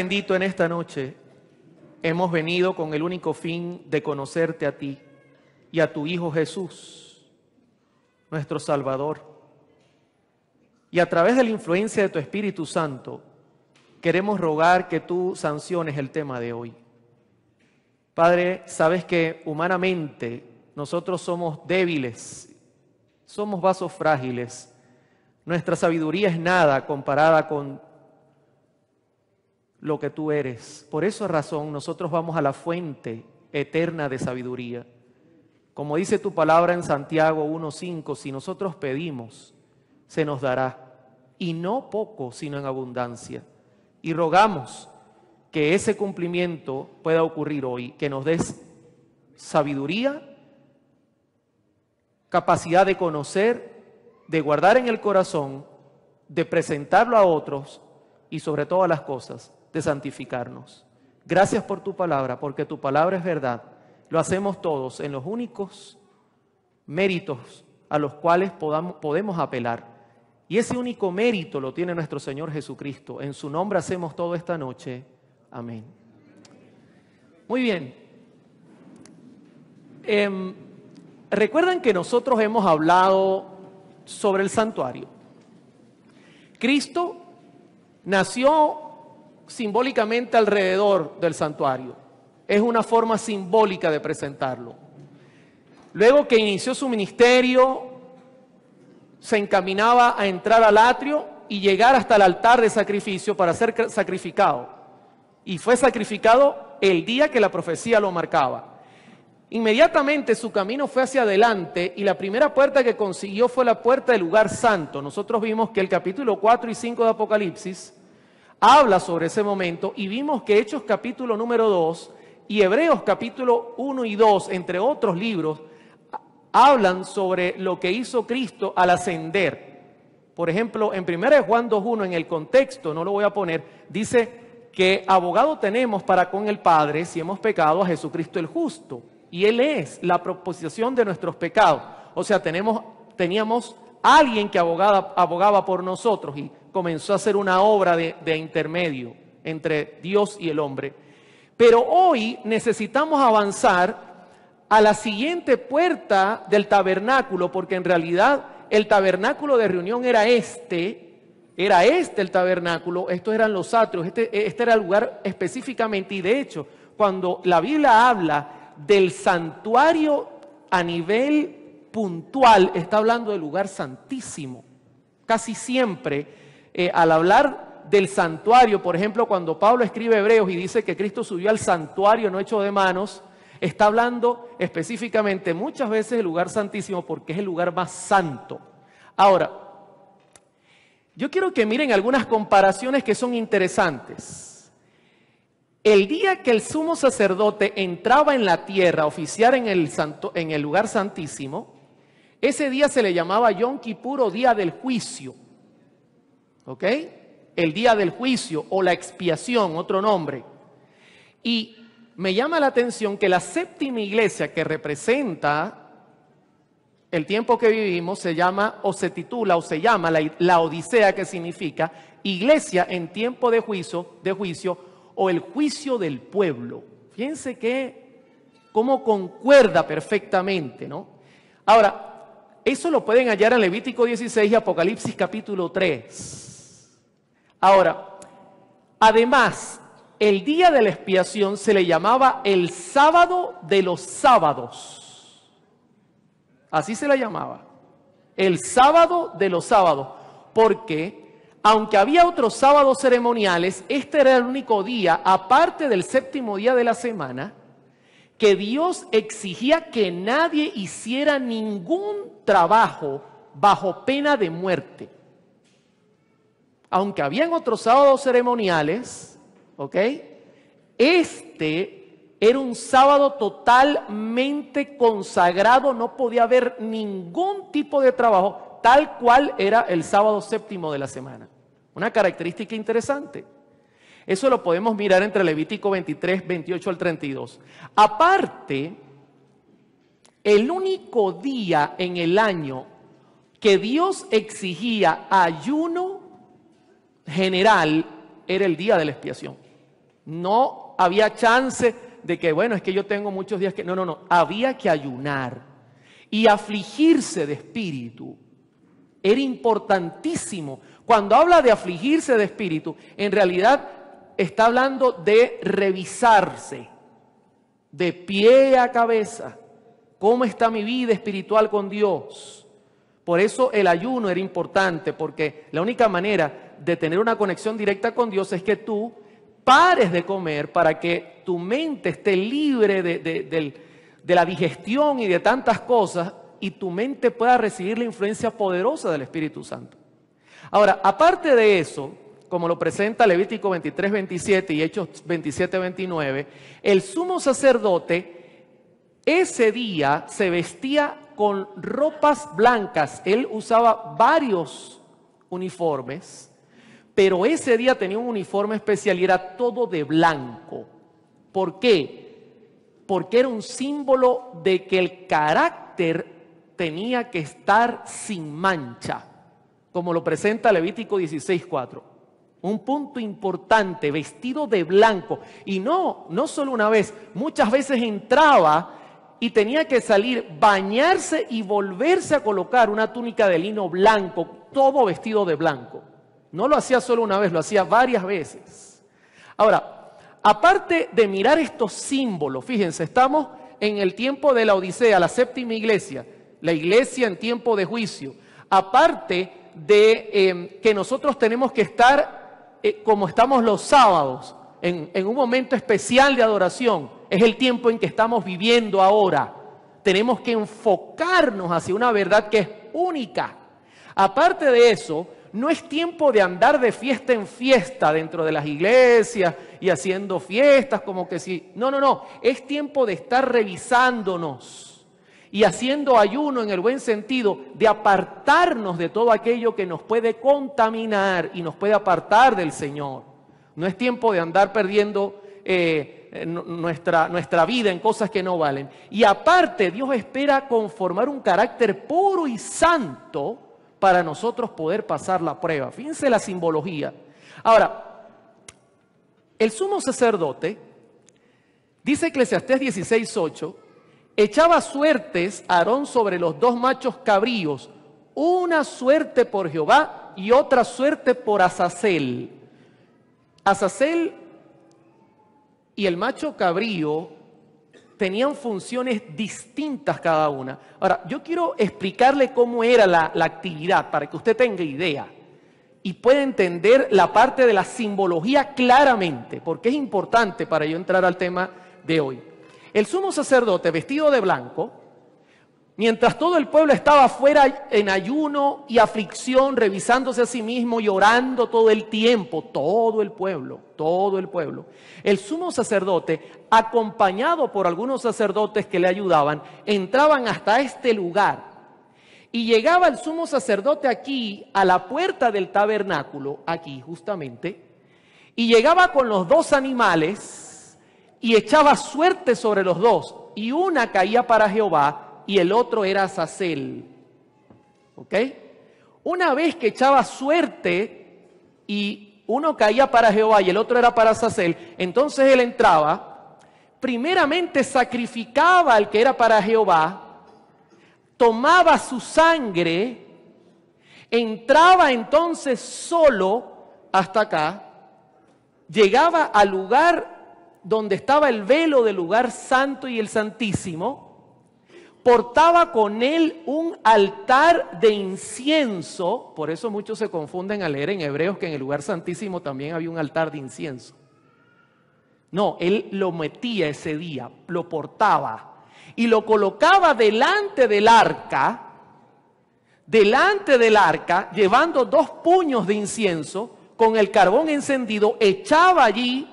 Bendito en esta noche, hemos venido con el único fin de conocerte a ti y a tu Hijo Jesús, nuestro Salvador. Y a través de la influencia de tu Espíritu Santo, queremos rogar que tú sanciones el tema de hoy. Padre, sabes que humanamente nosotros somos débiles, somos vasos frágiles, nuestra sabiduría es nada comparada con lo que tú eres. Por esa razón nosotros vamos a la fuente eterna de sabiduría. Como dice tu palabra en Santiago 1.5, si nosotros pedimos, se nos dará, y no poco, sino en abundancia. Y rogamos que ese cumplimiento pueda ocurrir hoy, que nos des sabiduría, capacidad de conocer, de guardar en el corazón, de presentarlo a otros y sobre todas las cosas, de santificarnos. Gracias por tu palabra, porque tu palabra es verdad. Lo hacemos todos en los únicos méritos a los cuales podemos apelar. Y ese único mérito lo tiene nuestro Señor Jesucristo. En su nombre hacemos todo esta noche. Amén. Muy bien. Em, Recuerden que nosotros hemos hablado sobre el santuario. Cristo nació simbólicamente alrededor del santuario. Es una forma simbólica de presentarlo. Luego que inició su ministerio, se encaminaba a entrar al atrio y llegar hasta el altar de sacrificio para ser sacrificado. Y fue sacrificado el día que la profecía lo marcaba. Inmediatamente su camino fue hacia adelante y la primera puerta que consiguió fue la puerta del lugar santo. Nosotros vimos que el capítulo 4 y 5 de Apocalipsis habla sobre ese momento y vimos que Hechos capítulo número 2 y Hebreos capítulo 1 y 2, entre otros libros, hablan sobre lo que hizo Cristo al ascender. Por ejemplo, en 1 Juan 2.1, en el contexto, no lo voy a poner, dice que abogado tenemos para con el Padre si hemos pecado a Jesucristo el justo. Y Él es la proposición de nuestros pecados. O sea, tenemos, teníamos alguien que abogaba, abogaba por nosotros. Y comenzó a ser una obra de, intermedio entre Dios y el hombre. Pero hoy necesitamos avanzar a la siguiente puerta del tabernáculo, porque en realidad el tabernáculo de reunión era este, era este el tabernáculo, estos eran los atrios, este, este era el lugar específicamente, y de hecho, cuando la Biblia habla del santuario a nivel puntual, está hablando del lugar santísimo. Casi siempre eh, al hablar del santuario, por ejemplo, cuando Pablo escribe Hebreos y dice que Cristo subió al santuario no hecho de manos, está hablando específicamente muchas veces del lugar santísimo porque es el lugar más santo. Ahora, yo quiero que miren algunas comparaciones que son interesantes. El día que el sumo sacerdote entraba en la tierra a oficiar en el, santo, en el lugar santísimo, ese día se le llamaba Yom Kippur día del juicio. ¿Ok? El día del juicio o la expiación, otro nombre. Y me llama la atención que la séptima iglesia que representa el tiempo que vivimos se llama o se titula o se llama la, Odisea que significa iglesia en tiempo de juicio, de juicio o el juicio del pueblo. Fíjense que cómo concuerda perfectamente, ¿no? Ahora, eso lo pueden hallar en Levítico 16 y Apocalipsis capítulo 3. Ahora, además, el día de la expiación se le llamaba el sábado de los sábados. Así se la llamaba. El sábado de los sábados. Porque, aunque había otros sábados ceremoniales, este era el único día, aparte del séptimo día de la semana, que Dios exigía que nadie hiciera ningún trabajo bajo pena de muerte aunque habían otros sábados ceremoniales, ¿ok? Este era un sábado totalmente consagrado, no podía haber ningún tipo de trabajo, tal cual era el sábado séptimo de la semana. Una característica interesante. Eso lo podemos mirar entre Levítico 23, 28 al 32. Aparte, el único día en el año que Dios exigía ayuno general era el día de la expiación. No había chance de que, bueno, es que yo tengo muchos días que... No, no, no. Había que ayunar y afligirse de espíritu. Era importantísimo. Cuando habla de afligirse de espíritu, en realidad está hablando de revisarse de pie a cabeza. ¿Cómo está mi vida espiritual con Dios? Por eso el ayuno era importante, porque la única manera de tener una conexión directa con Dios es que tú pares de comer para que tu mente esté libre de, la digestión y de tantas cosas y tu mente pueda recibir la influencia poderosa del Espíritu Santo. Ahora, aparte de eso, como lo presenta Levítico 23, 27 y Hechos 27, 29, el sumo sacerdote ese día se vestía con ropas blancas. Él usaba varios uniformes pero ese día tenía un uniforme especial y era todo de blanco. ¿Por qué? Porque era un símbolo de que el carácter tenía que estar sin mancha, como lo presenta Levítico 16.4. Un punto importante, vestido de blanco. Y no, no solo una vez, muchas veces entraba y tenía que salir, bañarse y volverse a colocar una túnica de lino blanco, todo vestido de blanco. No lo hacía solo una vez, lo hacía varias veces. Ahora, aparte de mirar estos símbolos, fíjense, estamos en el tiempo de la Odisea, la séptima iglesia, la iglesia en tiempo de juicio. Aparte de em, que nosotros tenemos que estar eh, como estamos los sábados, en un momento especial de adoración, es el tiempo en que estamos viviendo ahora. Tenemos que enfocarnos hacia una verdad que es única. Aparte de eso, no es tiempo de andar de fiesta en fiesta dentro de las iglesias y haciendo fiestas como que si... No, no, no, es tiempo de estar revisándonos y haciendo ayuno en el buen sentido, de apartarnos de todo aquello que nos puede contaminar y nos puede apartar del Señor. No es tiempo de andar perdiendo eh, eh, nuestra, nuestra vida en cosas que no valen. Y aparte, Dios espera conformar un carácter puro y santo para nosotros poder pasar la prueba. Fíjense la simbología. Ahora, el sumo sacerdote, dice Eclesiastés 16.8, echaba suertes Aarón sobre los dos machos cabríos, una suerte por Jehová y otra suerte por Azazel. Azazel y el macho cabrío tenían funciones distintas cada una. Ahora, yo quiero explicarle cómo era la, la, actividad para que usted tenga idea y pueda entender la parte de la simbología claramente, porque es importante para yo entrar al tema de hoy. El sumo sacerdote vestido de blanco Mientras todo el pueblo estaba fuera en ayuno y aflicción, revisándose a sí mismo y orando todo el tiempo, todo el pueblo, todo el pueblo. El sumo sacerdote, acompañado por algunos sacerdotes que le ayudaban, entraban hasta este lugar. Y llegaba el sumo sacerdote aquí, a la puerta del tabernáculo, aquí justamente, y llegaba con los dos animales y echaba suerte sobre los dos, y una caía para Jehová y el otro era Azazel. ¿Ok? Una vez que echaba suerte y uno caía para Jehová y el otro era para Azazel, entonces él entraba, primeramente sacrificaba al que era para Jehová, tomaba su sangre, entraba entonces solo hasta acá, llegaba al lugar donde estaba el velo del lugar santo y el santísimo, portaba con él un altar de incienso, por eso muchos se confunden al leer en Hebreos que en el lugar santísimo también había un altar de incienso. No, él lo metía ese día, lo portaba y lo colocaba delante del arca, delante del arca, llevando dos puños de incienso, con el carbón encendido, echaba allí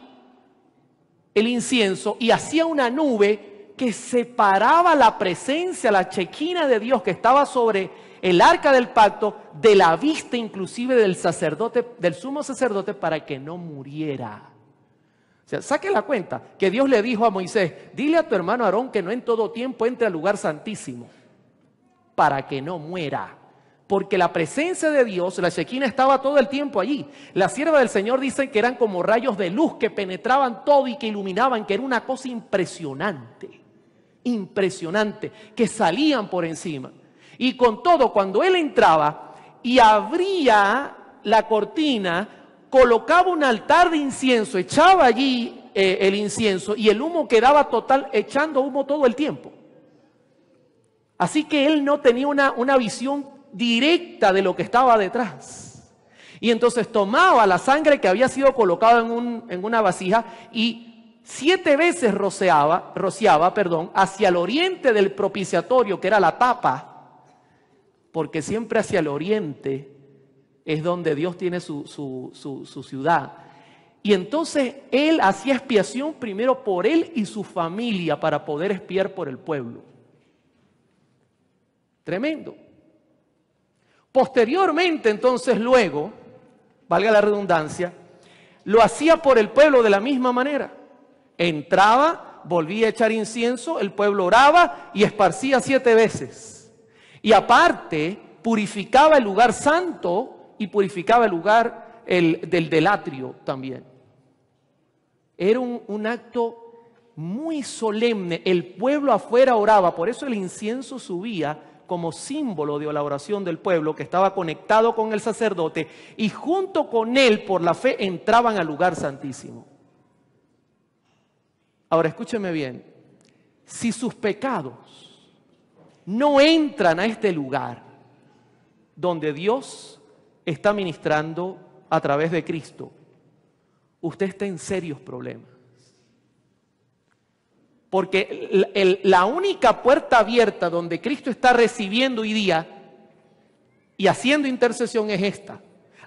el incienso y hacía una nube que separaba la presencia, la chequina de Dios que estaba sobre el arca del pacto de la vista inclusive del sacerdote, del sumo sacerdote para que no muriera. O sea, saque la cuenta que Dios le dijo a Moisés, dile a tu hermano Aarón que no en todo tiempo entre al lugar santísimo para que no muera. Porque la presencia de Dios, la chequina estaba todo el tiempo allí. La sierva del Señor dice que eran como rayos de luz que penetraban todo y que iluminaban, que era una cosa impresionante impresionante, que salían por encima. Y con todo, cuando él entraba y abría la cortina, colocaba un altar de incienso, echaba allí eh, el incienso y el humo quedaba total, echando humo todo el tiempo. Así que él no tenía una, una visión directa de lo que estaba detrás. Y entonces tomaba la sangre que había sido colocada en, un, en una vasija y siete veces roceaba, rociaba perdón, hacia el oriente del propiciatorio, que era la tapa, porque siempre hacia el oriente es donde Dios tiene su, su ciudad. Y entonces él hacía expiación primero por él y su familia para poder espiar por el pueblo. Tremendo. Posteriormente, entonces, luego, valga la redundancia, lo hacía por el pueblo de la misma manera. Entraba, volvía a echar incienso, el pueblo oraba y esparcía siete veces. Y aparte, purificaba el lugar santo y purificaba el lugar del, del atrio también. Era un acto muy solemne. El pueblo afuera oraba, por eso el incienso subía como símbolo de la oración del pueblo que estaba conectado con el sacerdote y junto con él por la fe entraban al lugar santísimo. Ahora escúcheme bien, si sus pecados no entran a este lugar donde Dios está ministrando a través de Cristo, usted está en serios problemas. Porque la única puerta abierta donde Cristo está recibiendo hoy día y haciendo intercesión es esta.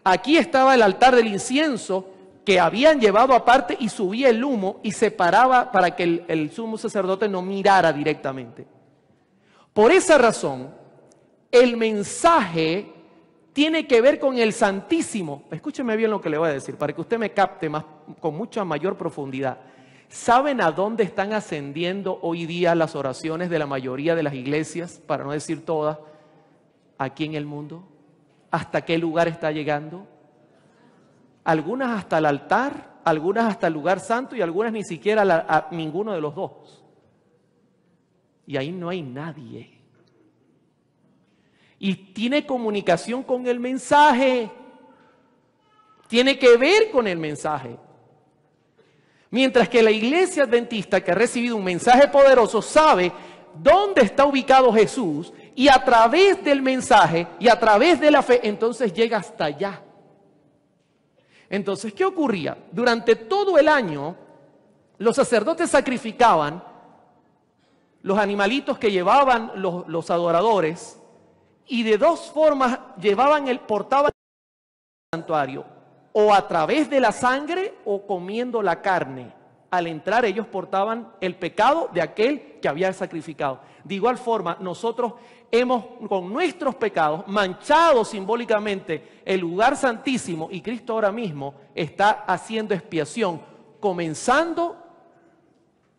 Aquí estaba el altar del incienso que habían llevado aparte y subía el humo y se paraba para que el, el sumo sacerdote no mirara directamente. Por esa razón, el mensaje tiene que ver con el Santísimo. Escúcheme bien lo que le voy a decir, para que usted me capte más, con mucha mayor profundidad. ¿Saben a dónde están ascendiendo hoy día las oraciones de la mayoría de las iglesias, para no decir todas, aquí en el mundo? ¿Hasta qué lugar está llegando? algunas hasta el altar, algunas hasta el lugar santo y algunas ni siquiera a ninguno de los dos. Y ahí no hay nadie. Y tiene comunicación con el mensaje. Tiene que ver con el mensaje. Mientras que la iglesia adventista que ha recibido un mensaje poderoso sabe dónde está ubicado Jesús y a través del mensaje y a través de la fe, entonces llega hasta allá. Entonces, ¿qué ocurría? Durante todo el año, los sacerdotes sacrificaban los animalitos que llevaban los, adoradores y de dos formas llevaban el, portaban el santuario, o a través de la sangre o comiendo la carne. Al entrar ellos portaban el pecado de aquel que había sacrificado. De igual forma, nosotros hemos con nuestros pecados manchado simbólicamente el lugar santísimo y Cristo ahora mismo está haciendo expiación, comenzando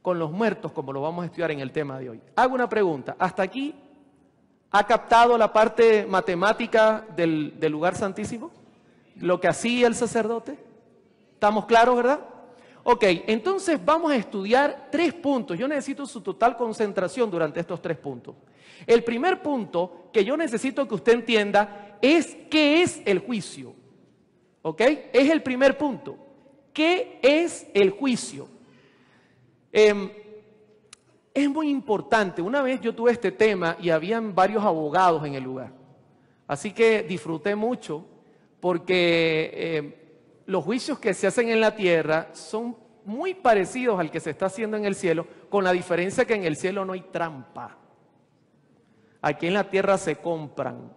con los muertos, como lo vamos a estudiar en el tema de hoy. Hago una pregunta, ¿hasta aquí ha captado la parte matemática del, del lugar santísimo? ¿Lo que hacía el sacerdote? ¿Estamos claros, verdad? Ok, entonces vamos a estudiar tres puntos. Yo necesito su total concentración durante estos tres puntos. El primer punto que yo necesito que usted entienda es qué es el juicio. ¿Ok? Es el primer punto. ¿Qué es el juicio? Em, es muy importante. Una vez yo tuve este tema y habían varios abogados en el lugar. Así que disfruté mucho porque em, los juicios que se hacen en la tierra son muy parecidos al que se está haciendo en el cielo, con la diferencia que en el cielo no hay trampa. Aquí en la tierra se compran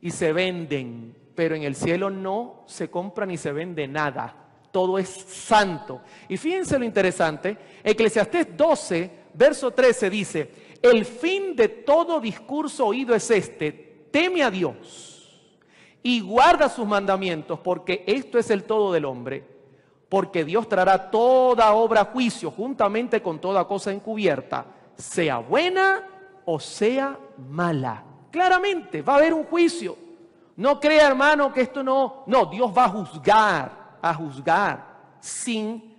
y se venden, pero en el cielo no se compran ni se vende nada. Todo es santo. Y fíjense lo interesante, Eclesiastés 12, verso 13 dice, el fin de todo discurso oído es este, teme a Dios y guarda sus mandamientos, porque esto es el todo del hombre, porque Dios traerá toda obra a juicio juntamente con toda cosa encubierta, sea buena o sea mala. Claramente, va a haber un juicio. No crea, hermano, que esto no... No, Dios va a juzgar, a juzgar, sin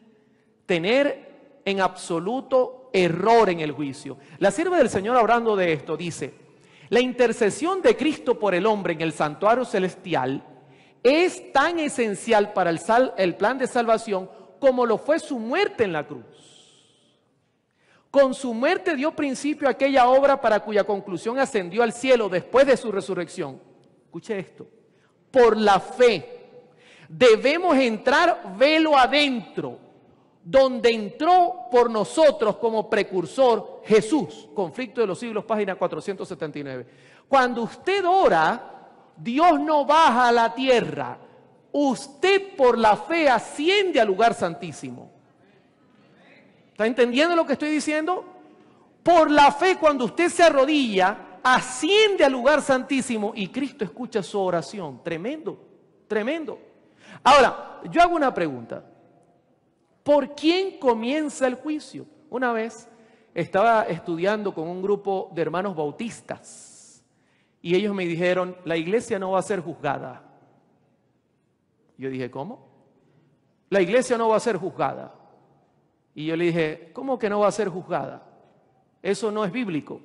tener en absoluto error en el juicio. La sierva del Señor, hablando de esto, dice, la intercesión de Cristo por el hombre en el santuario celestial es tan esencial para el, sal, el plan de salvación como lo fue su muerte en la cruz. Con su muerte dio principio aquella obra para cuya conclusión ascendió al cielo después de su resurrección. Escuche esto. Por la fe debemos entrar velo adentro, donde entró por nosotros como precursor Jesús. Conflicto de los siglos, página 479. Cuando usted ora, Dios no baja a la tierra. Usted por la fe asciende al lugar santísimo. ¿Está entendiendo lo que estoy diciendo? Por la fe, cuando usted se arrodilla, asciende al lugar santísimo y Cristo escucha su oración. Tremendo, tremendo. Ahora, yo hago una pregunta. ¿Por quién comienza el juicio? Una vez estaba estudiando con un grupo de hermanos bautistas y ellos me dijeron, la iglesia no va a ser juzgada. Yo dije, ¿cómo? La iglesia no va a ser juzgada. Y yo le dije, ¿cómo que no va a ser juzgada? Eso no es bíblico.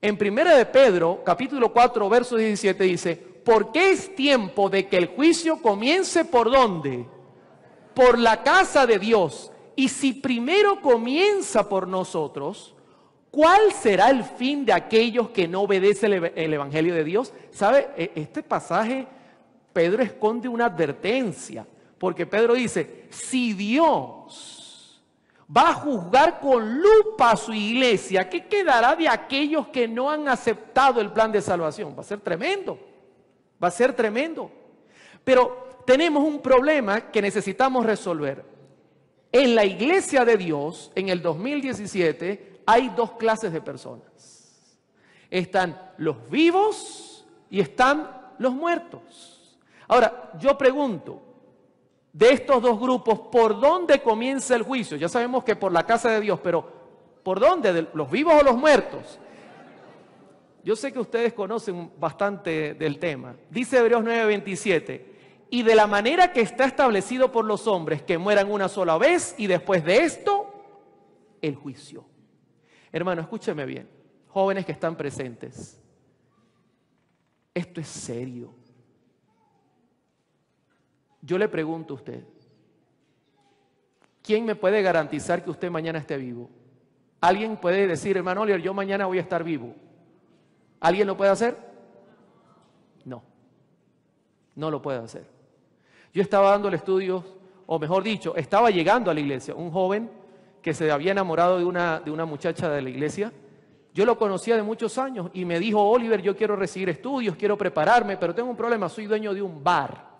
En primera de Pedro, capítulo 4, verso 17 dice, porque es tiempo de que el juicio comience por dónde? Por la casa de Dios. Y si primero comienza por nosotros, ¿cuál será el fin de aquellos que no obedecen el Evangelio de Dios? ¿Sabe? E-, este pasaje, Pedro esconde una advertencia, porque Pedro dice, si Dios va a juzgar con lupa a su iglesia. ¿Qué quedará de aquellos que no han aceptado el plan de salvación? Va a ser tremendo. Va a ser tremendo. Pero tenemos un problema que necesitamos resolver. En la iglesia de Dios, en el 2017, hay dos clases de personas. Están los vivos y están los muertos. Ahora, yo pregunto, de estos dos grupos, ¿por dónde comienza el juicio? Ya sabemos que por la casa de Dios, pero ¿por dónde? ¿Los vivos o los muertos? Yo sé que ustedes conocen bastante del tema. Dice Hebreos 9:27, y de la manera que está establecido por los hombres, que mueran una sola vez y después de esto, el juicio. Hermano, escúcheme bien, jóvenes que están presentes, esto es serio. Yo le pregunto a usted, ¿quién me puede garantizar que usted mañana esté vivo? ¿Alguien puede decir, hermano Oliver, yo mañana voy a estar vivo? ¿Alguien lo puede hacer? No, no lo puede hacer. Yo estaba el estudios, o mejor dicho, estaba llegando a la iglesia, un joven que se había enamorado de una, de una muchacha de la iglesia. Yo lo conocía de muchos años y me dijo, Oliver, yo quiero recibir estudios, quiero prepararme, pero tengo un problema, soy dueño de un bar.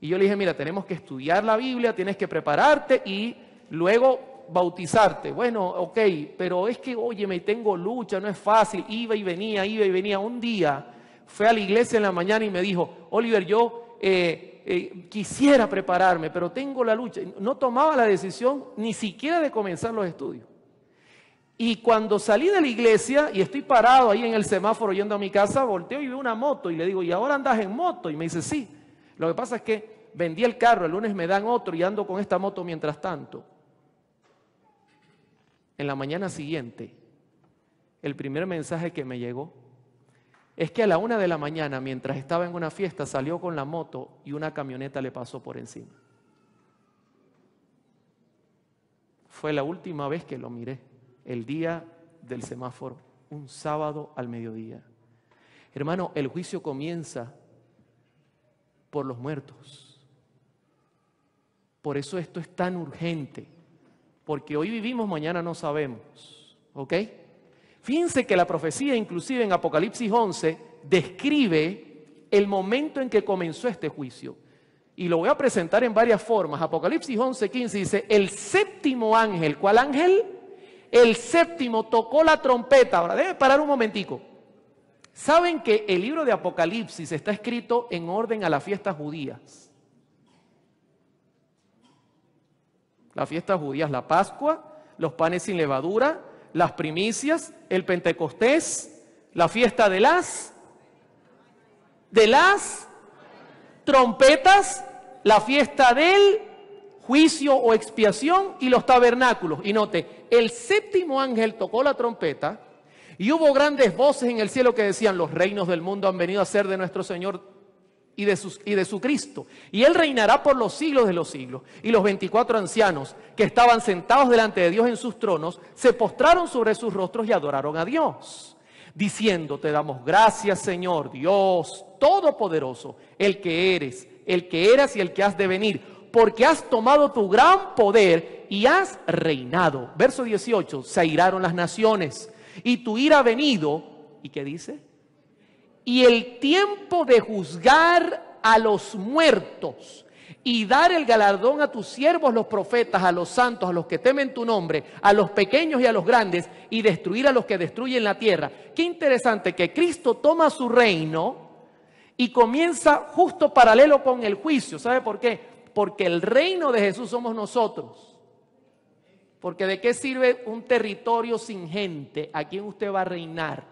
Y yo le dije, mira, tenemos que estudiar la Biblia, tienes que prepararte y luego bautizarte. Bueno, ok, pero es que, oye, me tengo lucha, no es fácil. Iba y venía, iba y venía. Un día fue a la iglesia en la mañana y me dijo, Oliver, yo eh, eh, quisiera prepararme, pero tengo la lucha. No tomaba la decisión ni siquiera de comenzar los estudios. Y cuando salí de la iglesia y estoy parado ahí en el semáforo yendo a mi casa, volteo y veo una moto y le digo, ¿y ahora andas en moto? Y me dice, sí. Lo que pasa es que vendí el carro, el lunes me dan otro y ando con esta moto mientras tanto. En la mañana siguiente, el primer mensaje que me llegó es que a la una de la mañana, mientras estaba en una fiesta, salió con la moto y una camioneta le pasó por encima. Fue la última vez que lo miré, el día del semáforo, un sábado al mediodía. Hermano, el juicio comienza por los muertos. Por eso esto es tan urgente, porque hoy vivimos, mañana no sabemos. ¿Ok? Fíjense que la profecía, inclusive en Apocalipsis 11, describe el momento en que comenzó este juicio. Y lo voy a presentar en varias formas. Apocalipsis 11, 15 dice, el séptimo ángel, ¿cuál ángel? El séptimo tocó la trompeta. Ahora, debe parar un momentico. ¿Saben que el libro de Apocalipsis está escrito en orden a las fiestas judías? Las fiestas judías, la Pascua, los panes sin levadura, las primicias, el Pentecostés, la fiesta de las, de las trompetas, la fiesta del juicio o expiación y los tabernáculos. Y note, el séptimo ángel tocó la trompeta y hubo grandes voces en el cielo que decían, los reinos del mundo han venido a ser de nuestro Señor y de, y su Cristo. Y Él reinará por los siglos de los siglos. Y los 24 ancianos que estaban sentados delante de Dios en sus tronos, se postraron sobre sus rostros y adoraron a Dios, diciendo, te damos gracias Señor, Dios Todopoderoso, el que eres, el que eras y el que has de venir porque has tomado tu gran poder y has reinado. Verso 18, se airaron las naciones, y tu ira venido. ¿Y qué dice? Y el tiempo de juzgar a los muertos y dar el galardón a tus siervos, los profetas, a los santos, a los que temen tu nombre, a los pequeños y a los grandes, y destruir a los que destruyen la tierra. Qué interesante que Cristo toma su reino y comienza justo paralelo con el juicio. ¿Sabe por qué? Porque el reino de Jesús somos nosotros. Porque de qué sirve un territorio sin gente? ¿A quién usted va a reinar?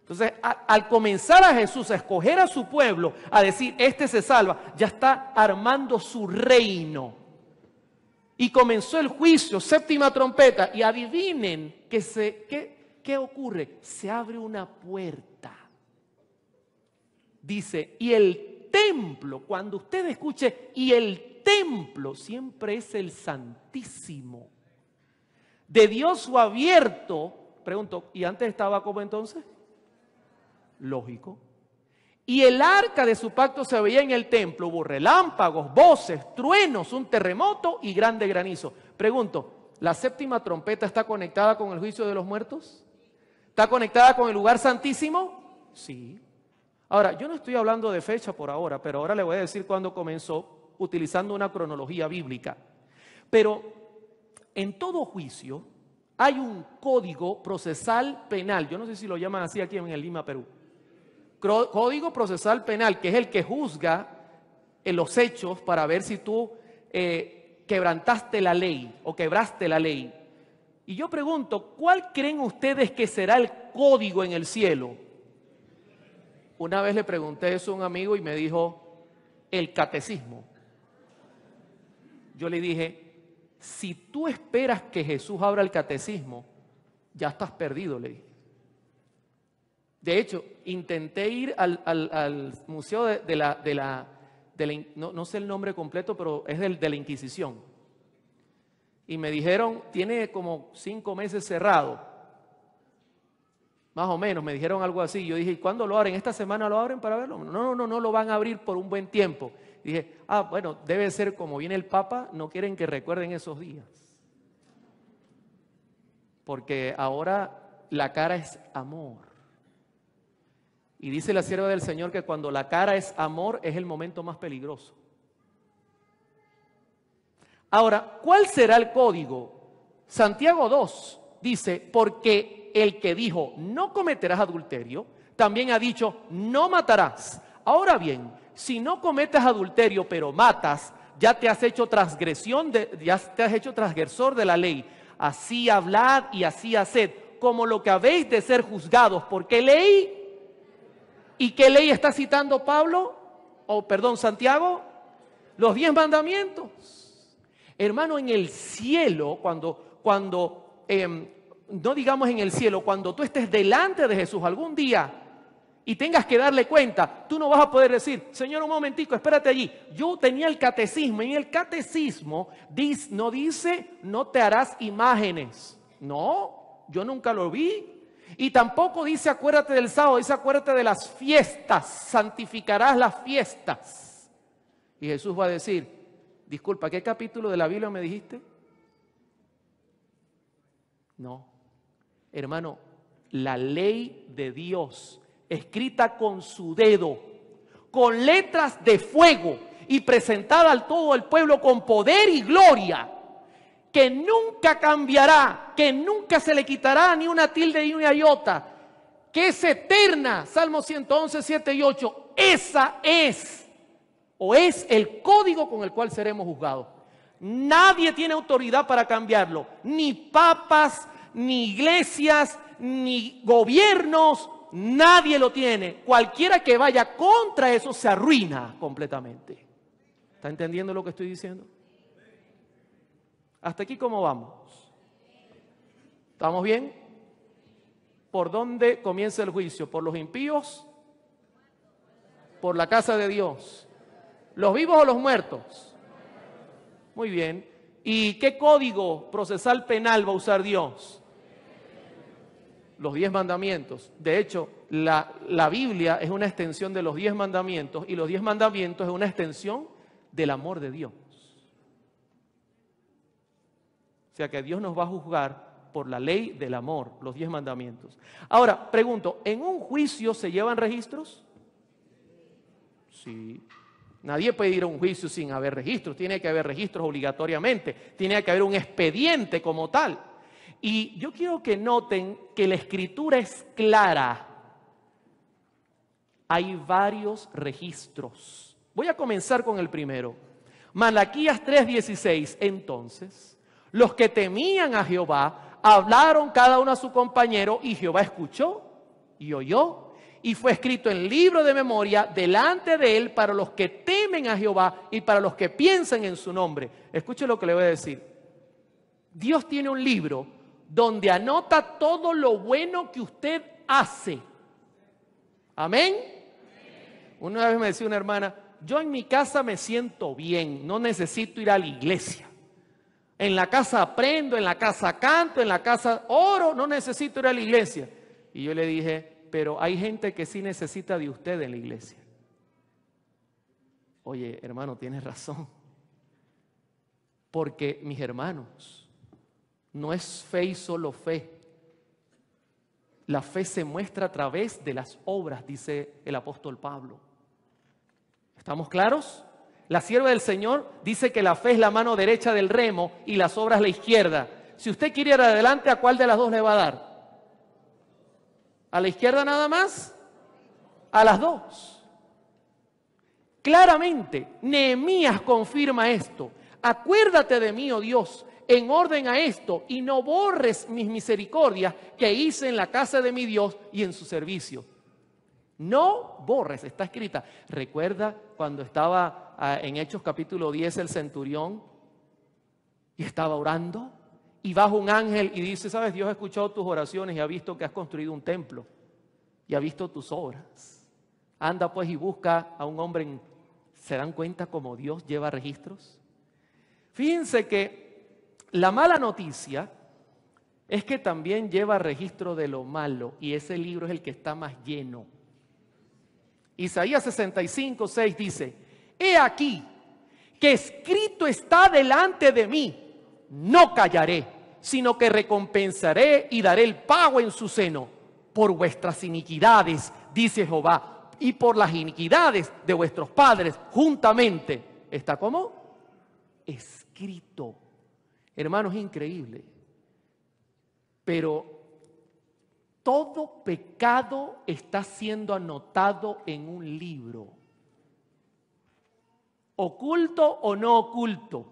Entonces, al comenzar a Jesús a escoger a su pueblo, a decir, este se salva, ya está armando su reino. Y comenzó el juicio, séptima trompeta, y adivinen que qué ocurre. Se abre una puerta. Dice, y el templo, cuando usted escuche, y el templo siempre es el santísimo. De Dios su abierto, pregunto, ¿y antes estaba como entonces? Lógico. Y el arca de su pacto se veía en el templo, hubo relámpagos, voces, truenos, un terremoto y grande granizo. Pregunto, ¿la séptima trompeta está conectada con el juicio de los muertos? ¿Está conectada con el lugar santísimo? Sí. Ahora, yo no estoy hablando de fecha por ahora, pero ahora le voy a decir cuándo comenzó utilizando una cronología bíblica. Pero en todo juicio hay un código procesal penal. Yo no sé si lo llaman así aquí en el Lima, Perú. Código procesal penal, que es el que juzga eh, los hechos para ver si tú eh, quebrantaste la ley o quebraste la ley. Y yo pregunto, ¿cuál creen ustedes que será el código en el cielo? Una vez le pregunté eso a un amigo y me dijo, el catecismo yo le dije, si tú esperas que Jesús abra el catecismo, ya estás perdido, le dije. De hecho, intenté ir al, museo de, la, de la, no, sé el nombre completo, pero es del, de la Inquisición. Y me dijeron, tiene como cinco meses cerrado. Más o menos, me dijeron algo así. Yo dije, ¿y cuándo lo abren? ¿Esta semana lo abren para verlo? No, no, no, no lo van a abrir por un buen tiempo dije, ah, bueno, debe ser como viene el Papa, no quieren que recuerden esos días. Porque ahora la cara es amor. Y dice la sierva del Señor que cuando la cara es amor es el momento más peligroso. Ahora, ¿cuál será el código? Santiago 2 dice, porque el que dijo, no cometerás adulterio, también ha dicho, no matarás. Ahora bien, si no cometes adulterio pero matas, ya te has hecho transgresión, te has hecho transgresor de la ley. Así hablad y así haced, como lo que habéis de ser juzgados. ¿Por qué ley? ¿Y qué ley está citando Pablo? O perdón, Santiago. Los diez mandamientos. Hermano, en el cielo, cuando, cuando, em, no digamos en el cielo, cuando tú estés delante de Jesús algún día, y tengas que darle cuenta, tú no vas a poder decir, Señor, un momentico, espérate allí. Yo tenía el catecismo y en el catecismo no dice, no te harás imágenes. No, yo nunca lo vi. Y tampoco dice, acuérdate del sábado, dice, acuérdate de las fiestas, santificarás las fiestas. Y Jesús va a decir, disculpa, ¿qué capítulo de la Biblia me dijiste? No. Hermano, la ley de Dios escrita con su dedo, con letras de fuego y presentada al todo el pueblo con poder y gloria, que nunca cambiará, que nunca se le quitará ni una tilde ni una iota, que es eterna, Salmo 111, 7 y 8, esa es o es el código con el cual seremos juzgados. Nadie tiene autoridad para cambiarlo, ni papas, ni iglesias, ni gobiernos, Nadie lo tiene. Cualquiera que vaya contra eso se arruina completamente. ¿Está entendiendo lo que estoy diciendo? Hasta aquí cómo vamos. ¿Estamos bien? ¿Por dónde comienza el juicio? ¿Por los impíos? ¿Por la casa de Dios? ¿Los vivos o los muertos? Muy bien. ¿Y qué código procesal penal va a usar Dios? los diez mandamientos. De hecho, la, Biblia es una extensión de los diez mandamientos y los diez mandamientos es una extensión del amor de Dios. O sea que Dios nos va a juzgar por la ley del amor, los diez mandamientos. Ahora, pregunto, ¿en un juicio se llevan registros? Sí. Nadie puede ir a un juicio sin haber registros. Tiene que haber registros obligatoriamente. Tiene que haber un expediente como tal. Y yo quiero que noten que la escritura es clara. Hay varios registros. Voy a comenzar con el primero. Malaquías 3:16. Entonces, los que temían a Jehová hablaron cada uno a su compañero y Jehová escuchó y oyó y fue escrito en libro de memoria delante de él para los que temen a Jehová y para los que piensan en su nombre. Escuche lo que le voy a decir. Dios tiene un libro donde anota todo lo bueno que usted hace. Amén. Una vez me decía una hermana, yo en mi casa me siento bien, no necesito ir a la iglesia. En la casa aprendo, en la casa canto, en la casa oro, no necesito ir a la iglesia. Y yo le dije, pero hay gente que sí necesita de usted en la iglesia. Oye, hermano, tienes razón. Porque mis hermanos, no es fe y solo fe. La fe se muestra a través de las obras, dice el apóstol Pablo. ¿Estamos claros? La sierva del Señor dice que la fe es la mano derecha del remo y las obras la izquierda. Si usted quiere ir adelante, ¿a cuál de las dos le va a dar? ¿A la izquierda nada más? A las dos. Claramente, Nehemías confirma esto. Acuérdate de mí, oh Dios, en orden a esto y no borres mis misericordias que hice en la casa de mi Dios y en su servicio. No borres, está escrita. Recuerda cuando estaba ah, en Hechos capítulo 10 el centurión y estaba orando y baja un ángel y dice, sabes, Dios ha escuchado tus oraciones y ha visto que has construido un templo y ha visto tus obras. Anda pues y busca a un hombre. ¿Se dan cuenta cómo Dios lleva registros? Fíjense que la mala noticia es que también lleva registro de lo malo y ese libro es el que está más lleno. Isaías 65, 6 dice, he aquí que escrito está delante de mí, no callaré, sino que recompensaré y daré el pago en su seno por vuestras iniquidades, dice Jehová, y por las iniquidades de vuestros padres juntamente. Está como escrito Hermano, es increíble. Pero todo pecado está siendo anotado en un libro. Oculto o no oculto.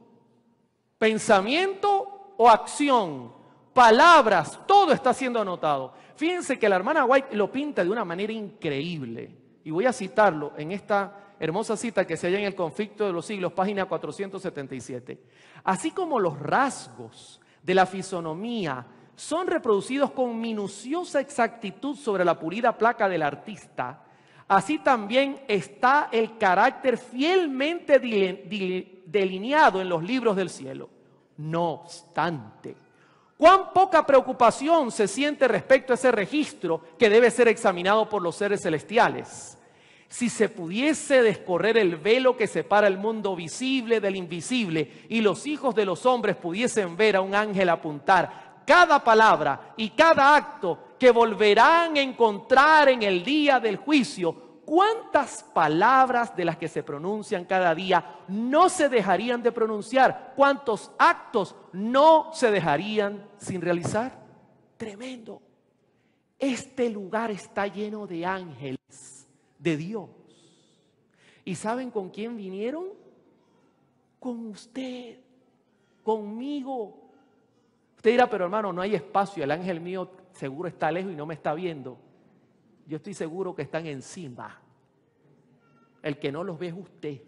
Pensamiento o acción. Palabras, todo está siendo anotado. Fíjense que la hermana White lo pinta de una manera increíble. Y voy a citarlo en esta hermosa cita que se halla en el conflicto de los siglos, página 477. Así como los rasgos de la fisonomía son reproducidos con minuciosa exactitud sobre la pulida placa del artista, así también está el carácter fielmente delineado en los libros del cielo. No obstante, cuán poca preocupación se siente respecto a ese registro que debe ser examinado por los seres celestiales si se pudiese descorrer el velo que separa el mundo visible del invisible y los hijos de los hombres pudiesen ver a un ángel apuntar cada palabra y cada acto que volverán a encontrar en el día del juicio, ¿cuántas palabras de las que se pronuncian cada día no se dejarían de pronunciar? ¿Cuántos actos no se dejarían sin realizar? Tremendo. Este lugar está lleno de ángeles de Dios. ¿Y saben con quién vinieron? Con usted, conmigo. Usted dirá, pero hermano, no hay espacio, el ángel mío seguro está lejos y no me está viendo. Yo estoy seguro que están encima. El que no los ve es usted.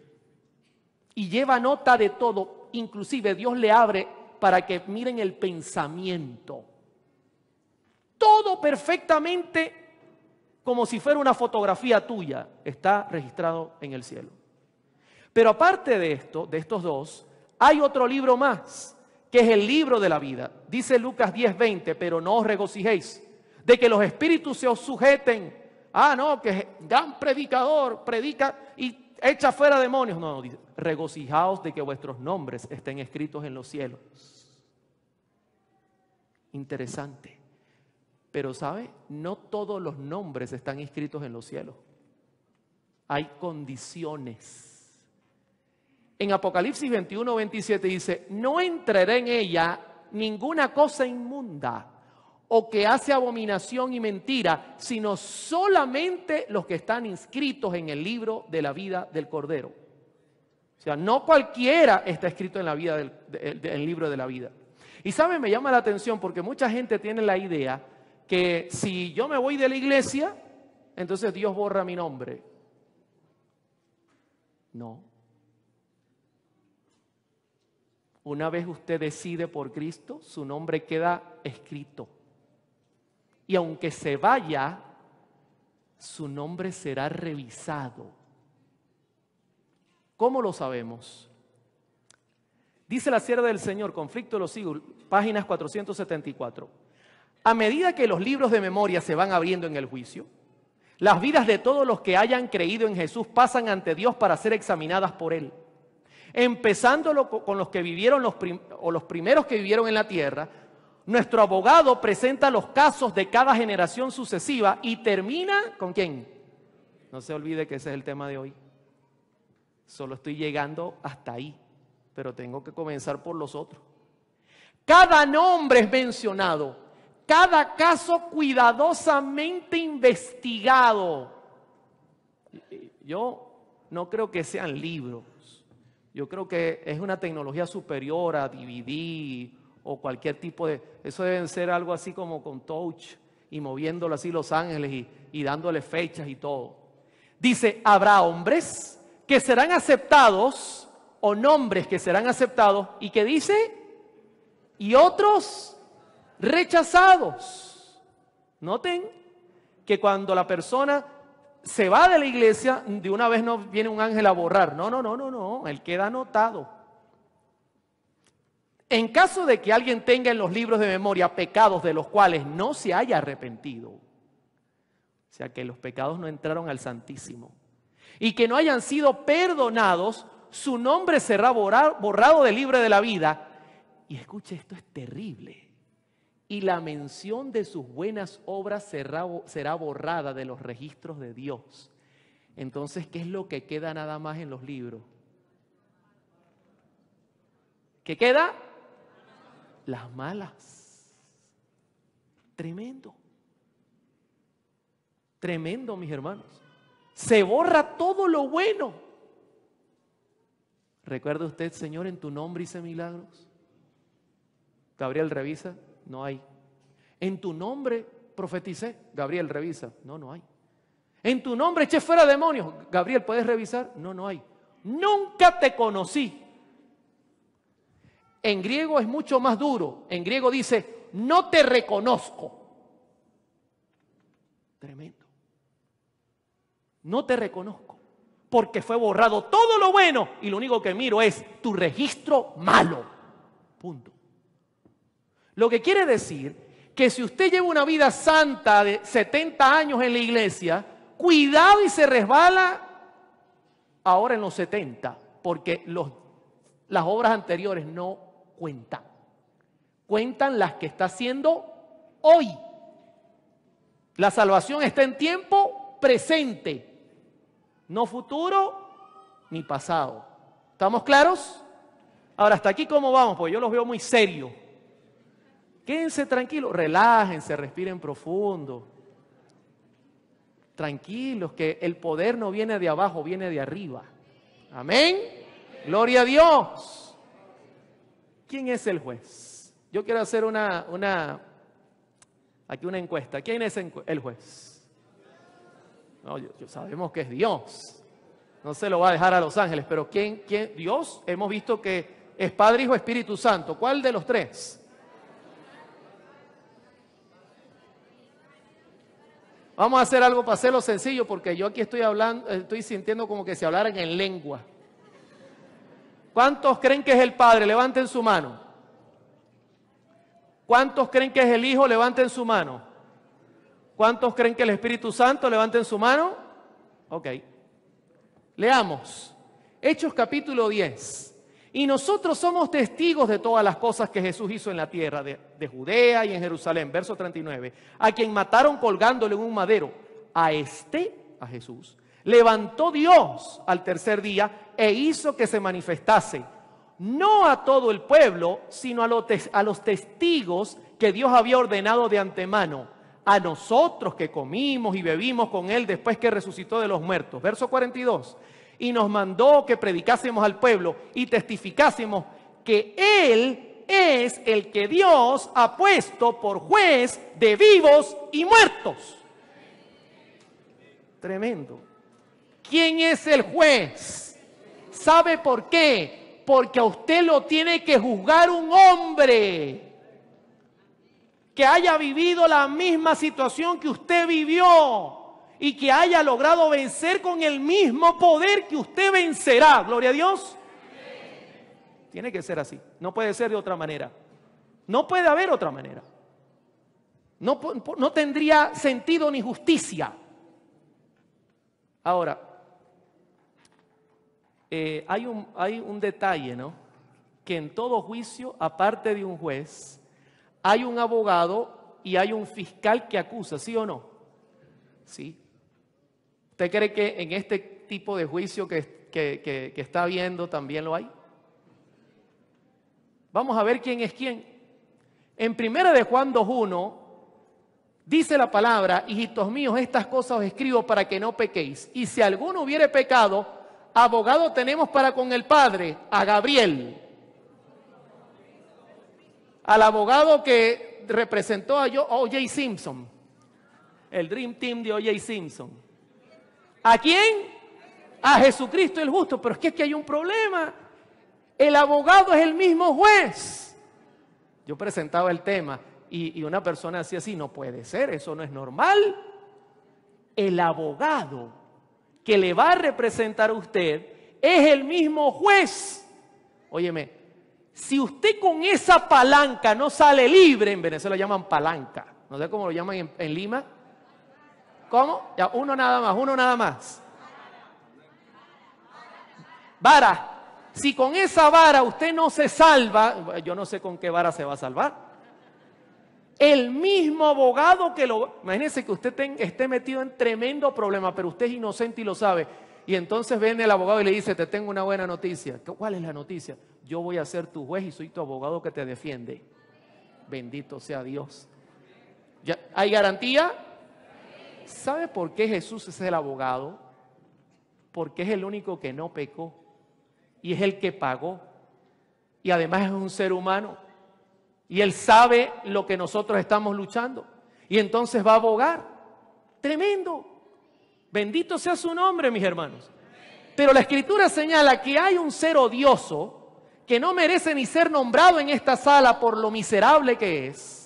Y lleva nota de todo. Inclusive Dios le abre para que miren el pensamiento. Todo perfectamente como si fuera una fotografía tuya, está registrado en el cielo. Pero aparte de esto, de estos dos, hay otro libro más, que es el libro de la vida. Dice Lucas 10:20, pero no os regocijéis de que los espíritus se os sujeten. Ah, no, que gran predicador predica y echa fuera demonios. No, no, dice, regocijaos de que vuestros nombres estén escritos en los cielos. Interesante. Pero sabe, no todos los nombres están inscritos en los cielos. Hay condiciones. En Apocalipsis 21, 27 dice, no entraré en ella ninguna cosa inmunda o que hace abominación y mentira, sino solamente los que están inscritos en el libro de la vida del Cordero. O sea, no cualquiera está escrito en la vida del, el libro de la vida. Y sabe, me llama la atención porque mucha gente tiene la idea que si yo me voy de la iglesia, entonces Dios borra mi nombre. No. Una vez usted decide por Cristo, su nombre queda escrito. Y aunque se vaya, su nombre será revisado. ¿Cómo lo sabemos? Dice la sierra del Señor, Conflicto de los Siglos, páginas 474. A medida que los libros de memoria se van abriendo en el juicio, las vidas de todos los que hayan creído en Jesús pasan ante Dios para ser examinadas por Él. Empezando con los que vivieron los o los primeros que vivieron en la tierra, nuestro abogado presenta los casos de cada generación sucesiva y termina con quién. No se olvide que ese es el tema de hoy. Solo estoy llegando hasta ahí, pero tengo que comenzar por los otros. Cada nombre es mencionado cada caso cuidadosamente investigado. Yo no creo que sean libros. Yo creo que es una tecnología superior a DVD o cualquier tipo de... Eso deben ser algo así como con touch y moviéndolo así Los Ángeles y, y dándole fechas y todo. Dice, habrá hombres que serán aceptados o nombres que serán aceptados y que dice, y otros rechazados. Noten que cuando la persona se va de la iglesia, de una vez no viene un ángel a borrar. No, no, no, no, no, él queda anotado. En caso de que alguien tenga en los libros de memoria pecados de los cuales no se haya arrepentido, o sea que los pecados no entraron al Santísimo, y que no hayan sido perdonados, su nombre será borrado de libre de la vida. Y escuche, esto es terrible y la mención de sus buenas obras será, borrada de los registros de Dios. Entonces, ¿qué es lo que queda nada más en los libros? ¿Qué queda? Las malas. Tremendo. Tremendo, mis hermanos. Se borra todo lo bueno. ¿Recuerda usted, Señor, en tu nombre hice milagros? Gabriel, revisa no hay. En tu nombre profeticé, Gabriel revisa, no, no hay. En tu nombre eché fuera demonios, Gabriel, ¿puedes revisar? No, no hay. Nunca te conocí. En griego es mucho más duro. En griego dice, no te reconozco. Tremendo. No te reconozco. Porque fue borrado todo lo bueno y lo único que miro es tu registro malo. Punto. Lo que quiere decir que si usted lleva una vida santa de 70 años en la iglesia, cuidado y se resbala ahora en los 70, porque las obras anteriores no cuentan. Cuentan las que está haciendo hoy. La salvación está en tiempo presente, no futuro ni pasado. ¿Estamos claros? Ahora, hasta aquí cómo vamos, pues yo los veo muy serios. Quédense tranquilos, relájense, respiren profundo. Tranquilos, que el poder no viene de abajo, viene de arriba. Amén. Gloria a Dios. ¿Quién es el juez? Yo quiero hacer una, una aquí una encuesta. ¿Quién es el juez? yo, sabemos que es Dios. No se lo va a dejar a los ángeles, pero ¿quién, quién? Dios, hemos visto que es Padre, Hijo, Espíritu Santo. ¿Cuál de los tres? Vamos a hacer algo para hacerlo sencillo, porque yo aquí estoy hablando, estoy sintiendo como que se hablaran en lengua. ¿Cuántos creen que es el Padre? Levanten su mano. ¿Cuántos creen que es el Hijo? Levanten su mano. ¿Cuántos creen que el Espíritu Santo? Levanten su mano. Ok. Leamos. Hechos capítulo 10. Y nosotros somos testigos de todas las cosas que Jesús hizo en la tierra de, Judea y en Jerusalén. Verso 39. A quien mataron colgándole un madero. A este, a Jesús, levantó Dios al tercer día e hizo que se manifestase. No a todo el pueblo, sino a los, a los testigos que Dios había ordenado de antemano. A nosotros que comimos y bebimos con él después que resucitó de los muertos. Verso 42 y nos mandó que predicásemos al pueblo y testificásemos que Él es el que Dios ha puesto por juez de vivos y muertos. Tremendo. ¿Quién es el juez? ¿Sabe por qué? Porque a usted lo tiene que juzgar un hombre que haya vivido la misma situación que usted vivió y que haya logrado vencer con el mismo poder que usted vencerá. Gloria a Dios. Tiene que ser así. No puede ser de otra manera. No puede haber otra manera. No, tendría sentido ni justicia. Ahora, eh, hay, un, hay un detalle, ¿no? Que en todo juicio, aparte de un juez, hay un abogado y hay un fiscal que acusa, ¿sí o no? ¿sí? ¿Usted cree que en este tipo de juicio que, está viendo también lo hay? Vamos a ver quién es quién. En primera de Juan 2.1 dice la palabra, hijitos míos, estas cosas os escribo para que no pequéis. Y si alguno hubiere pecado, abogado tenemos para con el Padre, a Gabriel. Al abogado que representó a O.J. Simpson, el Dream Team de O.J. Simpson. ¿A quién? A Jesucristo el justo. Pero es que aquí hay un problema. El abogado es el mismo juez. Yo presentaba el tema y, una persona decía así, no puede ser, eso no es normal. El abogado que le va a representar a usted es el mismo juez. Óyeme, si usted con esa palanca no sale libre, en Venezuela lo llaman palanca, no sé cómo lo llaman en Lima, ¿Cómo? Ya, uno nada más, uno nada más. Vara. Si con esa vara usted no se salva, yo no sé con qué vara se va a salvar. El mismo abogado que lo... Imagínese que usted esté metido en tremendo problema, pero usted es inocente y lo sabe. Y entonces viene el abogado y le dice, te tengo una buena noticia. ¿Cuál es la noticia? Yo voy a ser tu juez y soy tu abogado que te defiende. Bendito sea Dios. ¿Ya? ¿Hay garantía? ¿Sabe por qué Jesús es el abogado? Porque es el único que no pecó y es el que pagó. Y además es un ser humano. Y él sabe lo que nosotros estamos luchando. Y entonces va a abogar. Tremendo. Bendito sea su nombre, mis hermanos. Pero la escritura señala que hay un ser odioso que no merece ni ser nombrado en esta sala por lo miserable que es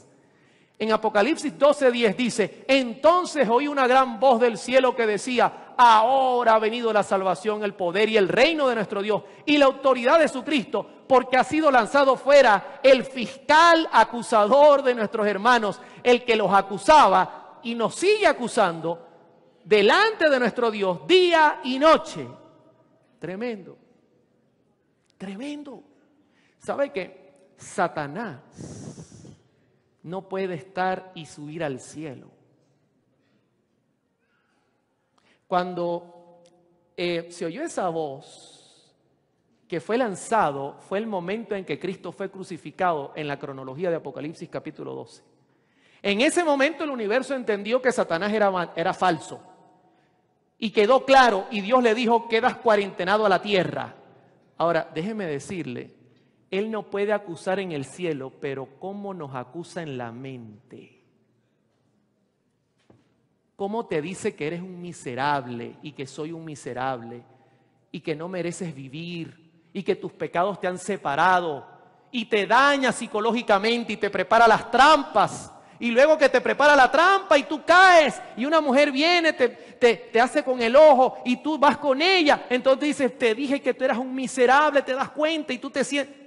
en Apocalipsis 12:10 dice, entonces oí una gran voz del cielo que decía, ahora ha venido la salvación, el poder y el reino de nuestro Dios y la autoridad de su Cristo, porque ha sido lanzado fuera el fiscal acusador de nuestros hermanos, el que los acusaba y nos sigue acusando delante de nuestro Dios día y noche. Tremendo, tremendo. ¿Sabe qué? Satanás no puede estar y subir al cielo. Cuando eh, se oyó esa voz que fue lanzado, fue el momento en que Cristo fue crucificado en la cronología de Apocalipsis capítulo 12. En ese momento el universo entendió que Satanás era, era falso. Y quedó claro, y Dios le dijo, quedas cuarentenado a la tierra. Ahora, déjeme decirle él no puede acusar en el cielo, pero ¿cómo nos acusa en la mente? ¿Cómo te dice que eres un miserable y que soy un miserable y que no mereces vivir y que tus pecados te han separado y te daña psicológicamente y te prepara las trampas? y luego que te prepara la trampa y tú caes y una mujer viene, te, te, te, hace con el ojo y tú vas con ella. Entonces dices, te dije que tú eras un miserable, te das cuenta y tú te sientes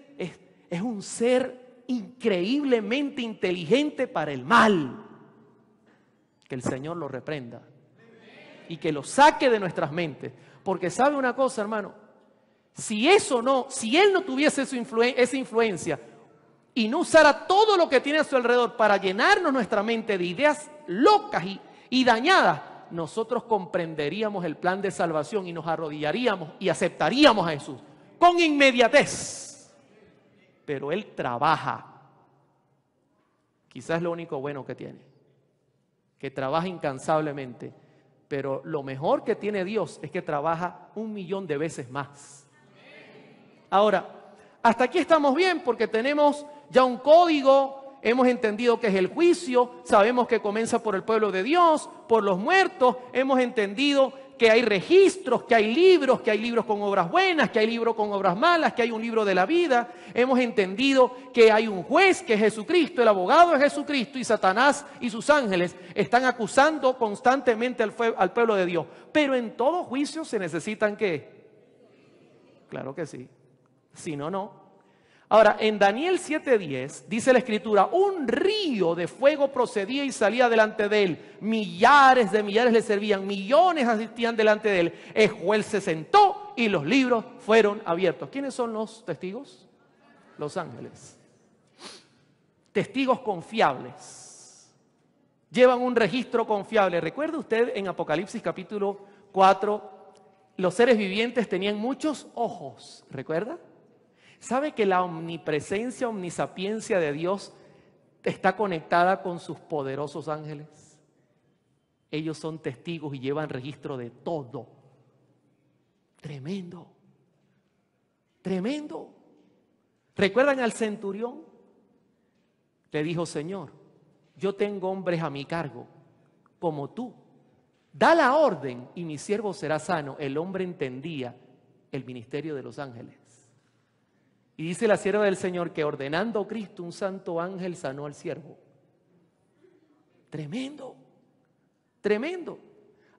es un ser increíblemente inteligente para el mal. Que el Señor lo reprenda y que lo saque de nuestras mentes. Porque sabe una cosa, hermano, si eso no, si Él no tuviese su esa influencia y no usara todo lo que tiene a su alrededor para llenarnos nuestra mente de ideas locas y dañadas, nosotros comprenderíamos el plan de salvación y nos arrodillaríamos y aceptaríamos a Jesús con inmediatez pero él trabaja. Quizás lo único bueno que tiene, que trabaja incansablemente, pero lo mejor que tiene Dios es que trabaja un millón de veces más. Ahora, hasta aquí estamos bien porque tenemos ya un código, hemos entendido que es el juicio, sabemos que comienza por el pueblo de Dios, por los muertos, hemos entendido que hay registros, que hay libros, que hay libros con obras buenas, que hay libros con obras malas, que hay un libro de la vida. Hemos entendido que hay un juez, que es Jesucristo, el abogado es Jesucristo y Satanás y sus ángeles están acusando constantemente al, pueblo de Dios. Pero en todo juicio se necesitan que, Claro que sí. Si no, no. Ahora, en Daniel 7:10 dice la escritura, un río de fuego procedía y salía delante de él, millares de millares le servían, millones asistían delante de él. Ejuel se sentó y los libros fueron abiertos. ¿Quiénes son los testigos? Los ángeles. Testigos confiables. Llevan un registro confiable. Recuerda usted en Apocalipsis capítulo 4, los seres vivientes tenían muchos ojos, ¿recuerda? ¿Sabe que la omnipresencia, omnisapiencia de Dios está conectada con sus poderosos ángeles? Ellos son testigos y llevan registro de todo. Tremendo. Tremendo. ¿Recuerdan al centurión? Le dijo, Señor, yo tengo hombres a mi cargo, como tú. Da la orden y mi siervo será sano. El hombre entendía el ministerio de los ángeles. Y dice la sierva del Señor que ordenando Cristo un santo ángel sanó al siervo. Tremendo, tremendo.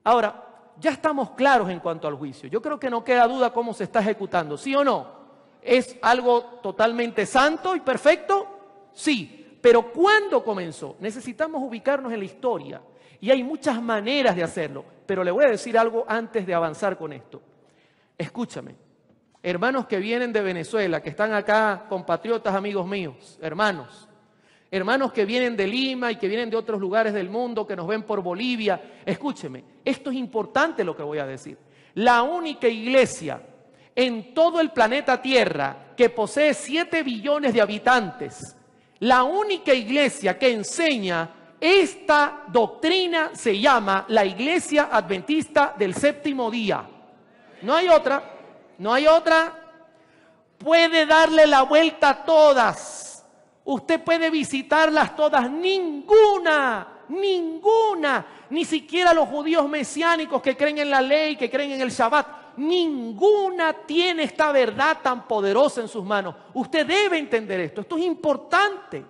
Ahora, ya estamos claros en cuanto al juicio. Yo creo que no queda duda cómo se está ejecutando, ¿sí o no? ¿Es algo totalmente santo y perfecto? Sí, pero ¿cuándo comenzó? Necesitamos ubicarnos en la historia y hay muchas maneras de hacerlo, pero le voy a decir algo antes de avanzar con esto. Escúchame, hermanos que vienen de Venezuela, que están acá, compatriotas, amigos míos, hermanos, hermanos que vienen de Lima y que vienen de otros lugares del mundo, que nos ven por Bolivia, escúcheme, esto es importante lo que voy a decir. La única iglesia en todo el planeta Tierra que posee 7 billones de habitantes, la única iglesia que enseña esta doctrina se llama la Iglesia Adventista del Séptimo Día. No hay otra. ¿No hay otra? Puede darle la vuelta a todas. Usted puede visitarlas todas. Ninguna, ninguna, ni siquiera los judíos mesiánicos que creen en la ley, que creen en el Shabbat, ninguna tiene esta verdad tan poderosa en sus manos. Usted debe entender esto. Esto es importante.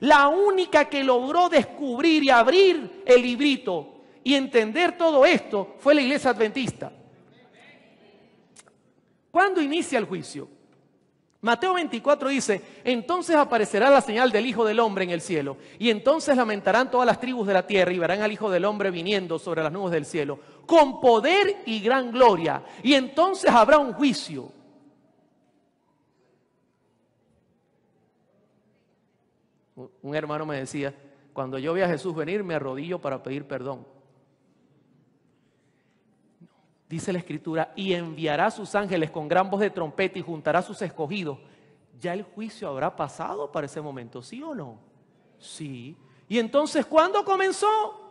La única que logró descubrir y abrir el librito y entender todo esto fue la iglesia adventista. ¿Cuándo inicia el juicio? Mateo 24 dice, entonces aparecerá la señal del Hijo del Hombre en el cielo, y entonces lamentarán todas las tribus de la tierra y verán al Hijo del Hombre viniendo sobre las nubes del cielo, con poder y gran gloria, y entonces habrá un juicio. Un hermano me decía, cuando yo vi a Jesús venir, me arrodillo para pedir perdón dice la Escritura, y enviará a sus ángeles con gran voz de trompeta y juntará sus escogidos, ya el juicio habrá pasado para ese momento, ¿sí o no? Sí. ¿Y entonces cuándo comenzó?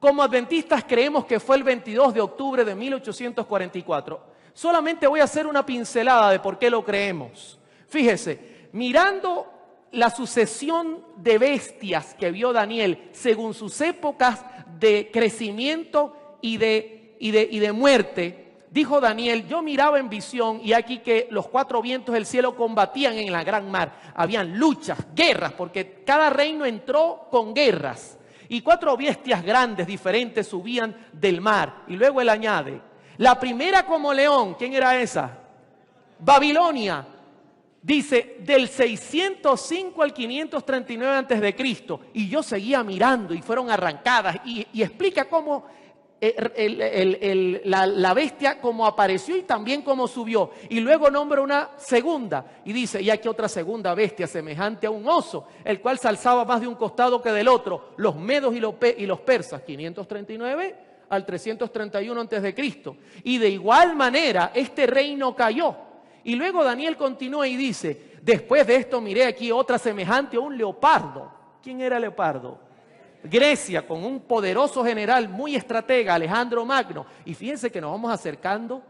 Como adventistas creemos que fue el 22 de octubre de 1844. Solamente voy a hacer una pincelada de por qué lo creemos. Fíjese, mirando la sucesión de bestias que vio Daniel según sus épocas de crecimiento y de y de, muerte, dijo Daniel, yo miraba en visión y aquí que los cuatro vientos del cielo combatían en la gran mar. Habían luchas, guerras, porque cada reino entró con guerras. Y cuatro bestias grandes, diferentes, subían del mar. Y luego él añade, la primera como león, ¿quién era esa? Babilonia. Dice, del 605 al 539 antes de Cristo. Y yo seguía mirando y fueron arrancadas. y explica cómo eh, la, bestia como apareció y también como subió. Y luego nombra una segunda y dice, y aquí otra segunda bestia semejante a un oso, el cual se alzaba más de un costado que del otro, los medos y los, y los persas, 539 al 331 antes de Cristo. Y de igual manera este reino cayó. Y luego Daniel continúa y dice, después de esto miré aquí otra semejante a un leopardo. ¿Quién era leopardo? Grecia con un poderoso general muy estratega, Alejandro Magno. Y fíjense que nos vamos acercando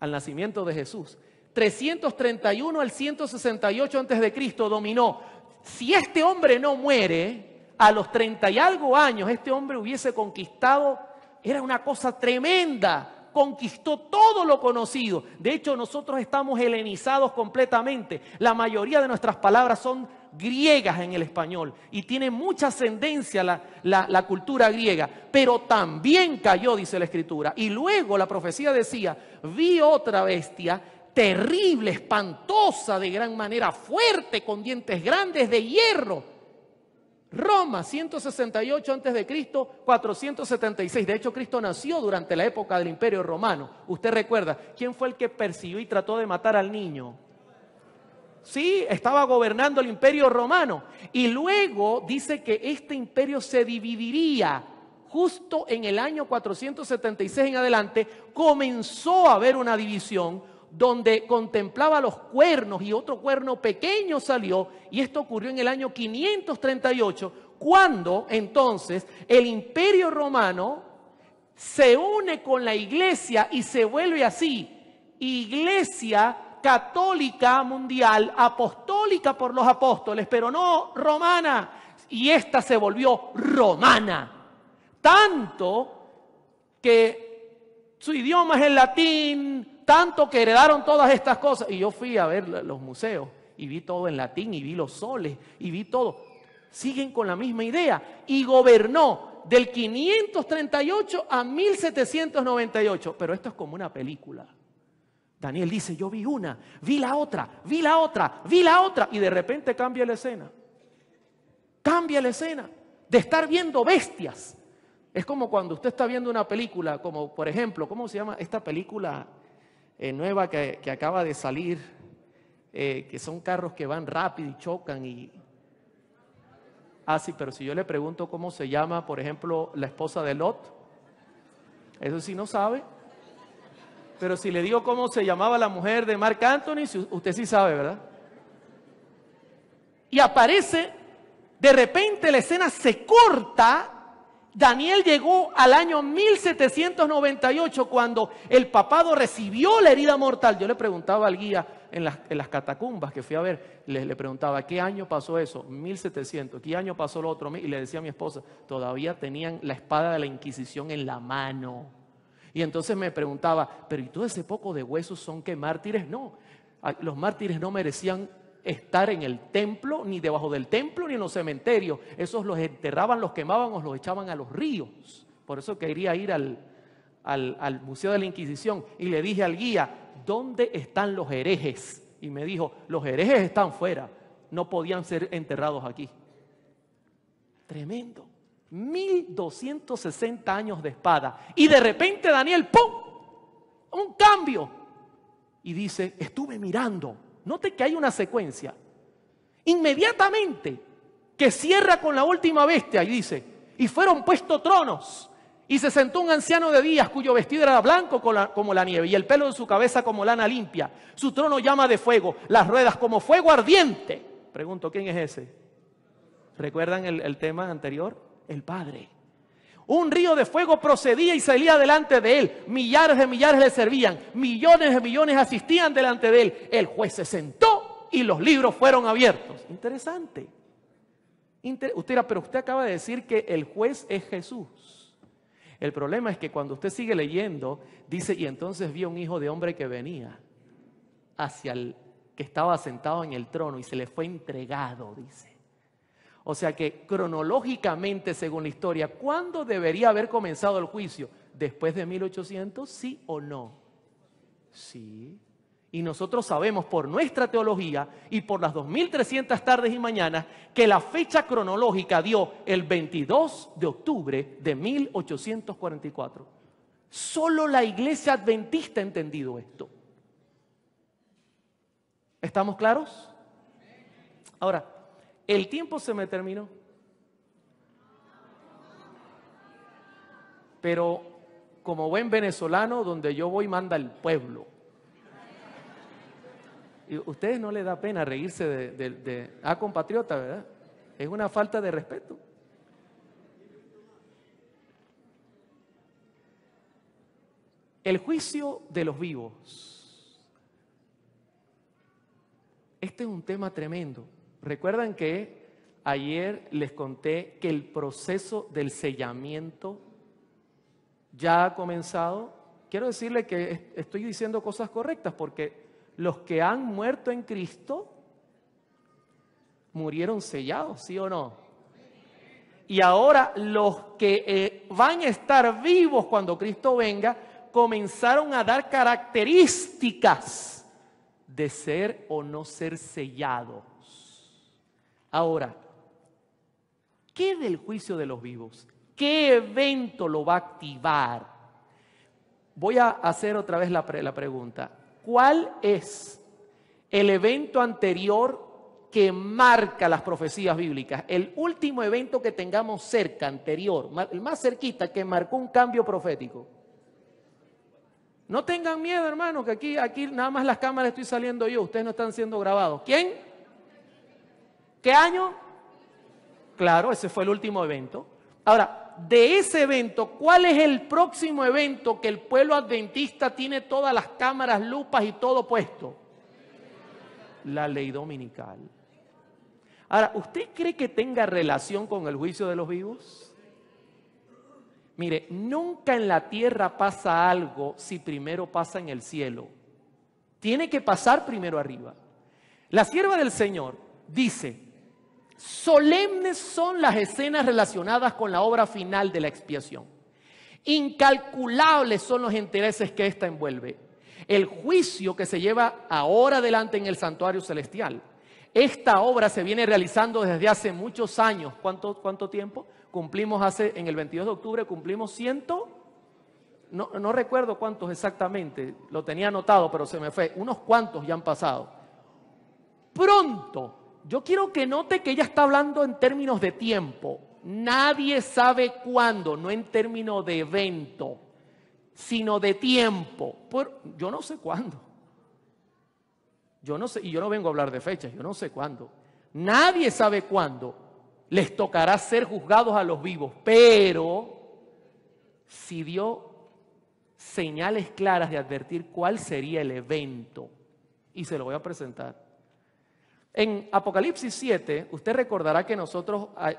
al nacimiento de Jesús. 331 al 168 antes de Cristo dominó. Si este hombre no muere, a los 30 y algo años este hombre hubiese conquistado, era una cosa tremenda. Conquistó todo lo conocido. De hecho, nosotros estamos helenizados completamente. La mayoría de nuestras palabras son griegas en el español y tiene mucha ascendencia la, cultura griega, pero también cayó, dice la escritura. Y luego la profecía decía, vi otra bestia terrible, espantosa de gran manera, fuerte, con dientes grandes de hierro. Roma, 168 antes de Cristo, 476. De hecho, Cristo nació durante la época del Imperio Romano. Usted recuerda, ¿quién fue el que persiguió y trató de matar al niño? Sí, estaba gobernando el imperio romano. Y luego dice que este imperio se dividiría justo en el año 476 en adelante. Comenzó a haber una división donde contemplaba los cuernos y otro cuerno pequeño salió. Y esto ocurrió en el año 538, cuando entonces el imperio romano se une con la iglesia y se vuelve así. Iglesia católica mundial, apostólica por los apóstoles, pero no romana. Y esta se volvió romana. Tanto que su idioma es el latín, tanto que heredaron todas estas cosas. Y yo fui a ver los museos y vi todo en latín y vi los soles y vi todo. Siguen con la misma idea. Y gobernó del 538 a 1798. Pero esto es como una película. Daniel dice, yo vi una, vi la otra, vi la otra, vi la otra. Y de repente cambia la escena. Cambia la escena de estar viendo bestias. Es como cuando usted está viendo una película, como por ejemplo, ¿cómo se llama esta película eh, nueva que, acaba de salir? Eh, que son carros que van rápido y chocan y... Ah, sí, pero si yo le pregunto cómo se llama, por ejemplo, la esposa de Lot, eso sí no sabe. Pero si le digo cómo se llamaba la mujer de Mark Anthony, usted sí sabe, ¿verdad? Y aparece, de repente la escena se corta. Daniel llegó al año 1798 cuando el papado recibió la herida mortal. Yo le preguntaba al guía en las, catacumbas que fui a ver, le, preguntaba, ¿qué año pasó eso? 1700, ¿qué año pasó lo otro? Y le decía a mi esposa, todavía tenían la espada de la Inquisición en la mano. Y entonces me preguntaba, pero ¿y todo ese poco de huesos son que mártires? No, los mártires no merecían estar en el templo, ni debajo del templo, ni en los cementerios. Esos los enterraban, los quemaban o los echaban a los ríos. Por eso quería ir al, al Museo de la Inquisición y le dije al guía, ¿dónde están los herejes? Y me dijo, los herejes están fuera, no podían ser enterrados aquí. Tremendo. 1260 años de espada. Y de repente Daniel, ¡pum! Un cambio. Y dice, estuve mirando. Note que hay una secuencia. Inmediatamente que cierra con la última bestia y dice, y fueron puestos tronos. Y se sentó un anciano de días cuyo vestido era blanco como la nieve y el pelo de su cabeza como lana limpia. Su trono llama de fuego, las ruedas como fuego ardiente. Pregunto, ¿quién es ese? ¿Recuerdan el, el tema anterior? el Padre. Un río de fuego procedía y salía delante de él. Millares de millares le servían. Millones de millones asistían delante de él. El juez se sentó y los libros fueron abiertos. Interesante. usted pero usted acaba de decir que el juez es Jesús. El problema es que cuando usted sigue leyendo, dice, y entonces vio un hijo de hombre que venía hacia el que estaba sentado en el trono y se le fue entregado, dice. O sea que cronológicamente, según la historia, ¿cuándo debería haber comenzado el juicio? ¿Después de 1800? ¿Sí o no? Sí. Y nosotros sabemos por nuestra teología y por las 2300 tardes y mañanas que la fecha cronológica dio el 22 de octubre de 1844. Solo la iglesia adventista ha entendido esto. ¿Estamos claros? Ahora, el tiempo se me terminó. Pero como buen venezolano, donde yo voy manda el pueblo. Y ustedes no le da pena reírse de, a ah, compatriota, ¿verdad? Es una falta de respeto. El juicio de los vivos. Este es un tema tremendo. Recuerdan que ayer les conté que el proceso del sellamiento ya ha comenzado. Quiero decirle que estoy diciendo cosas correctas porque los que han muerto en Cristo murieron sellados, ¿sí o no? Y ahora los que eh, van a estar vivos cuando Cristo venga comenzaron a dar características de ser o no ser sellado. Ahora, ¿qué del juicio de los vivos? ¿Qué evento lo va a activar? Voy a hacer otra vez la, pregunta. ¿Cuál es el evento anterior que marca las profecías bíblicas. El último evento que tengamos cerca, anterior, el más cerquita, que marcó un cambio profético. No tengan miedo, hermano, que aquí, aquí nada más las cámaras estoy saliendo yo, ustedes no están siendo grabados. ¿Quién? ¿Qué año? Claro, ese fue el último evento. Ahora, de ese evento, ¿cuál es el próximo evento que el pueblo adventista tiene todas las cámaras, lupas y todo puesto? La ley dominical. Ahora, ¿usted cree que tenga relación con el juicio de los vivos? Mire, nunca en la tierra pasa algo si primero pasa en el cielo. Tiene que pasar primero arriba. La sierva del Señor dice, Solemnes son las escenas relacionadas con la obra final de la expiación. Incalculables son los intereses que ésta envuelve. El juicio que se lleva ahora adelante en el santuario celestial. Esta obra se viene realizando desde hace muchos años. ¿Cuánto, cuánto tiempo? Cumplimos hace, en el 22 de octubre, cumplimos ciento... No, no, recuerdo cuántos exactamente, lo tenía anotado, pero se me fue. Unos cuantos ya han pasado. Pronto yo quiero que note que ella está hablando en términos de tiempo. Nadie sabe cuándo, no en términos de evento, sino de tiempo. yo no sé cuándo. Yo no sé, y yo no vengo a hablar de fechas, yo no sé cuándo. Nadie sabe cuándo les tocará ser juzgados a los vivos, pero si dio señales claras de advertir cuál sería el evento, y se lo voy a presentar. En Apocalipsis 7, usted recordará que nosotros ah,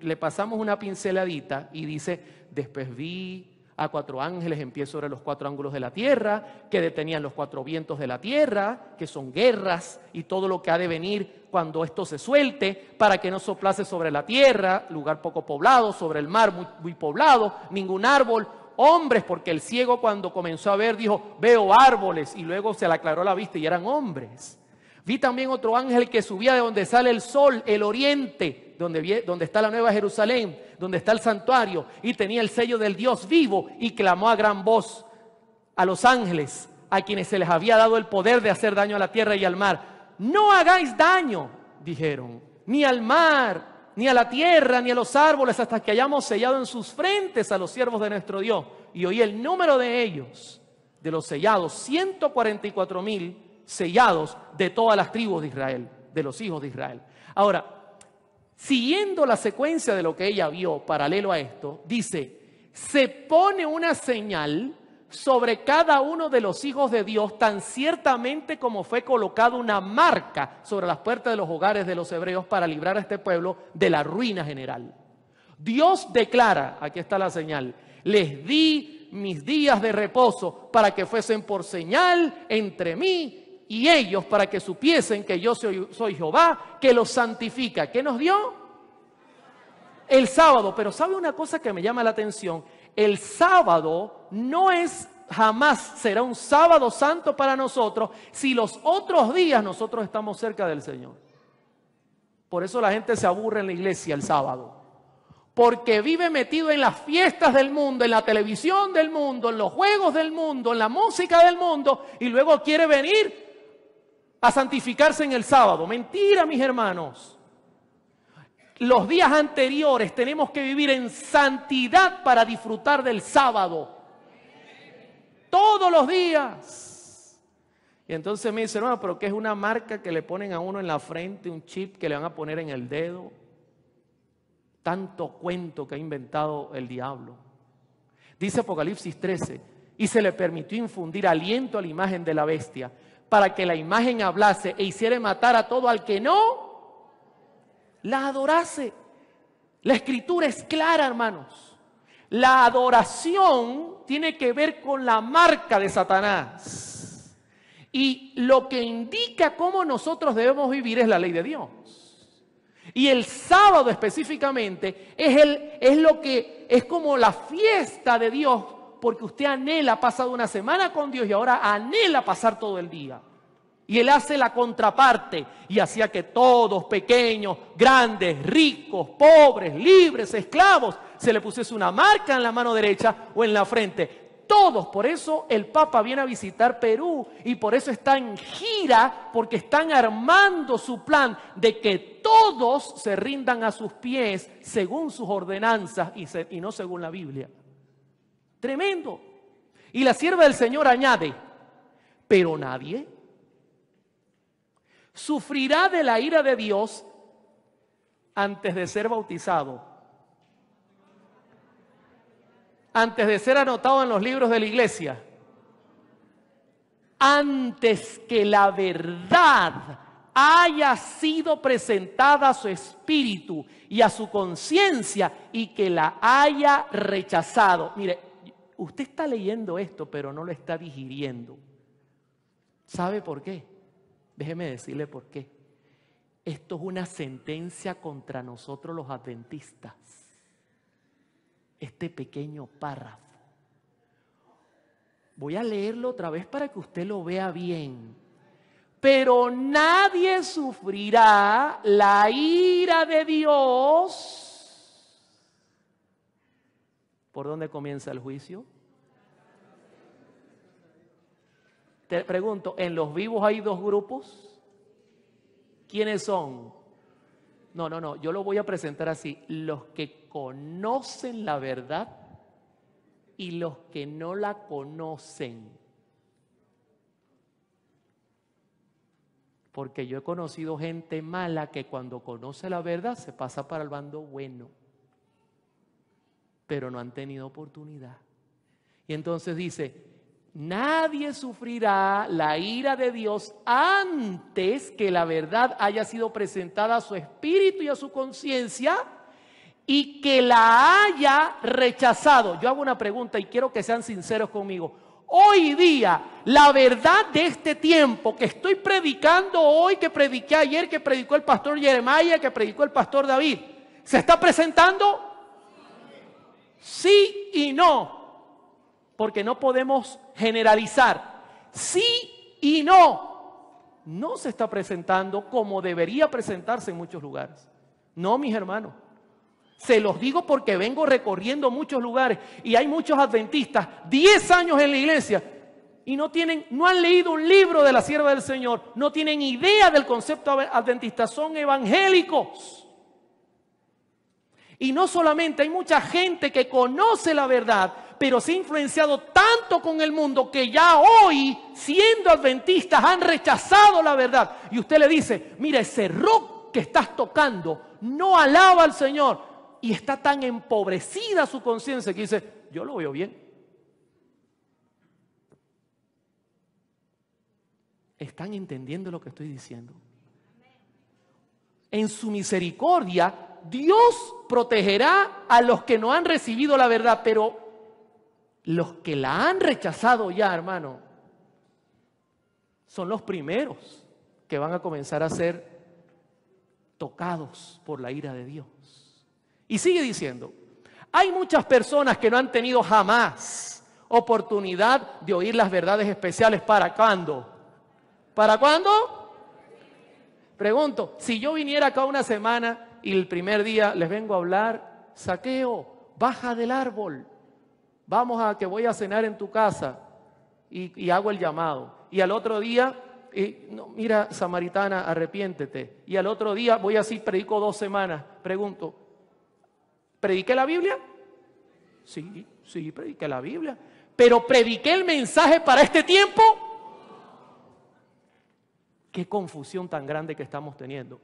le pasamos una pinceladita y dice, después vi a cuatro ángeles en pie sobre los cuatro ángulos de la tierra, que detenían los cuatro vientos de la tierra, que son guerras y todo lo que ha de venir cuando esto se suelte, para que no soplace sobre la tierra, lugar poco poblado, sobre el mar muy, muy poblado, ningún árbol, hombres, porque el ciego cuando comenzó a ver dijo, veo árboles, y luego se le aclaró la vista y eran hombres. Vi también otro ángel que subía de donde sale el sol, el oriente, donde, está la nueva Jerusalén, donde está el santuario, y tenía el sello del Dios vivo y clamó a gran voz a los ángeles, a quienes se les había dado el poder de hacer daño a la tierra y al mar. No hagáis daño, dijeron, ni al mar, ni a la tierra, ni a los árboles, hasta que hayamos sellado en sus frentes a los siervos de nuestro Dios. Y oí el número de ellos, de los sellados, 144 mil sellados de todas las tribus de Israel, de los hijos de Israel. Ahora, siguiendo la secuencia de lo que ella vio, paralelo a esto, dice, se pone una señal sobre cada uno de los hijos de Dios, tan ciertamente como fue colocada una marca sobre las puertas de los hogares de los hebreos para librar a este pueblo de la ruina general. Dios declara, aquí está la señal, les di mis días de reposo para que fuesen por señal entre mí y ellos para que supiesen que yo soy, soy Jehová, que los santifica. ¿Qué nos dio? El sábado. Pero ¿sabe una cosa que me llama la atención? El sábado no es jamás será un sábado santo para nosotros si los otros días nosotros estamos cerca del Señor. Por eso la gente se aburre en la iglesia el sábado. Porque vive metido en las fiestas del mundo, en la televisión del mundo, en los juegos del mundo, en la música del mundo, y luego quiere venir a santificarse en el sábado. Mentira, mis hermanos. Los días anteriores tenemos que vivir en santidad para disfrutar del sábado. Todos los días. Y entonces me dicen, no, pero que es una marca que le ponen a uno en la frente, un chip que le van a poner en el dedo. Tanto cuento que ha inventado el diablo. Dice Apocalipsis 13, y se le permitió infundir aliento a la imagen de la bestia para que la imagen hablase e hiciera matar a todo al que no la adorase. La escritura es clara, hermanos. La adoración tiene que ver con la marca de Satanás. Y lo que indica cómo nosotros debemos vivir es la ley de Dios. Y el sábado específicamente es, el, es lo que es como la fiesta de Dios porque usted anhela, ha pasado una semana con Dios y ahora anhela pasar todo el día. Y Él hace la contraparte y hacía que todos, pequeños, grandes, ricos, pobres, libres, esclavos, se le pusiese una marca en la mano derecha o en la frente. Todos, por eso el Papa viene a visitar Perú y por eso está en gira, porque están armando su plan de que todos se rindan a sus pies según sus ordenanzas y, y no según la Biblia. Tremendo. Y la sierva del Señor añade, pero nadie sufrirá de la ira de Dios antes de ser bautizado, antes de ser anotado en los libros de la iglesia, antes que la verdad haya sido presentada a su espíritu y a su conciencia y que la haya rechazado. Mire, usted está leyendo esto, pero no lo está digiriendo. ¿Sabe por qué? Déjeme decirle por qué. Esto es una sentencia contra nosotros los adventistas. Este pequeño párrafo. Voy a leerlo otra vez para que usted lo vea bien. Pero nadie sufrirá la ira de Dios ¿Por dónde comienza el juicio? Te pregunto, ¿en los vivos hay dos grupos? ¿Quiénes son? No, no, no, yo lo voy a presentar así. Los que conocen la verdad y los que no la conocen. Porque yo he conocido gente mala que cuando conoce la verdad se pasa para el bando bueno pero no han tenido oportunidad. Y entonces dice, nadie sufrirá la ira de Dios antes que la verdad haya sido presentada a su espíritu y a su conciencia y que la haya rechazado. Yo hago una pregunta y quiero que sean sinceros conmigo. Hoy día, la verdad de este tiempo que estoy predicando hoy, que prediqué ayer, que predicó el pastor Jeremiah, que predicó el pastor David, ¿se está presentando? sí y no, porque no podemos generalizar. Sí y no. No se está presentando como debería presentarse en muchos lugares. No, mis hermanos. Se los digo porque vengo recorriendo muchos lugares y hay muchos adventistas, 10 años en la iglesia, y no tienen, no han leído un libro de la sierva del Señor, no tienen idea del concepto adventista, son evangélicos. Y no solamente, hay mucha gente que conoce la verdad, pero se ha influenciado tanto con el mundo que ya hoy, siendo adventistas, han rechazado la verdad. Y usted le dice, mira, ese rock que estás tocando no alaba al Señor. Y está tan empobrecida su conciencia que dice, yo lo veo bien. ¿Están entendiendo lo que estoy diciendo? En su misericordia, Dios protegerá a los que no han recibido la verdad, pero los que la han rechazado ya, hermano, son los primeros que van a comenzar a ser tocados por la ira de Dios. Y sigue diciendo, hay muchas personas que no han tenido jamás oportunidad de oír las verdades especiales. ¿Para cuándo? ¿Para cuándo? Pregunto, si yo viniera acá una semana y el primer día les vengo a hablar, saqueo, baja del árbol, vamos a que voy a cenar en tu casa y, hago el llamado. Y al otro día, no, mira, samaritana, arrepiéntete. Y al otro día voy así, predico dos semanas, pregunto, ¿prediqué la Biblia? Sí, sí, prediqué la Biblia. Pero prediqué el mensaje para este tiempo. Qué confusión tan grande que estamos teniendo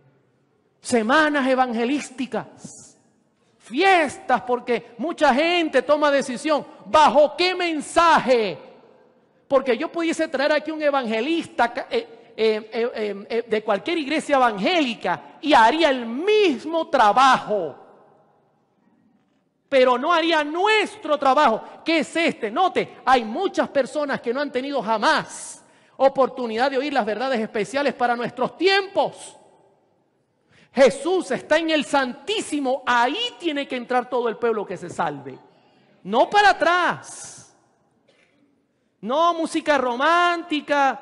semanas evangelísticas, fiestas, porque mucha gente toma decisión, ¿bajo qué mensaje? Porque yo pudiese traer aquí un evangelista eh, eh, eh, de cualquier iglesia evangélica y haría el mismo trabajo, pero no haría nuestro trabajo, que es este. Note, hay muchas personas que no han tenido jamás oportunidad de oír las verdades especiales para nuestros tiempos. Jesús está en el Santísimo, ahí tiene que entrar todo el pueblo que se salve. No para atrás. No música romántica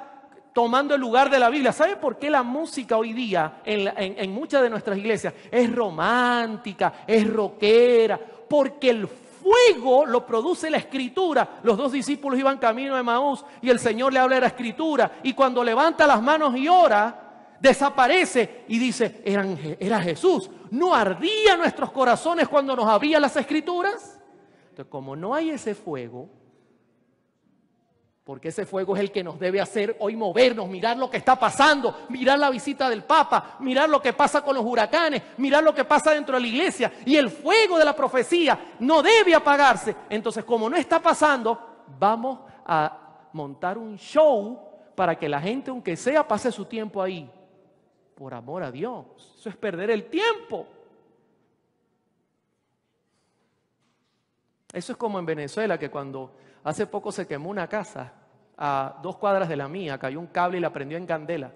tomando el lugar de la Biblia. ¿Sabe por qué la música hoy día en, muchas de nuestras iglesias es romántica, es rockera? Porque el fuego lo produce la escritura. Los dos discípulos iban camino de Maús y el Señor le habla de la escritura. Y cuando levanta las manos y ora, desaparece y dice, era Jesús. ¿No ardía nuestros corazones cuando nos abría las escrituras? Entonces, como no hay ese fuego, porque ese fuego es el que nos debe hacer hoy movernos, mirar lo que está pasando, mirar la visita del Papa, mirar lo que pasa con los huracanes, mirar lo que pasa dentro de la iglesia. Y el fuego de la profecía no debe apagarse. Entonces, como no está pasando, vamos a montar un show para que la gente, aunque sea, pase su tiempo ahí por amor a Dios. Eso es perder el tiempo. Eso es como en Venezuela, que cuando hace poco se quemó una casa a dos cuadras de la mía, cayó un cable y la prendió en candela.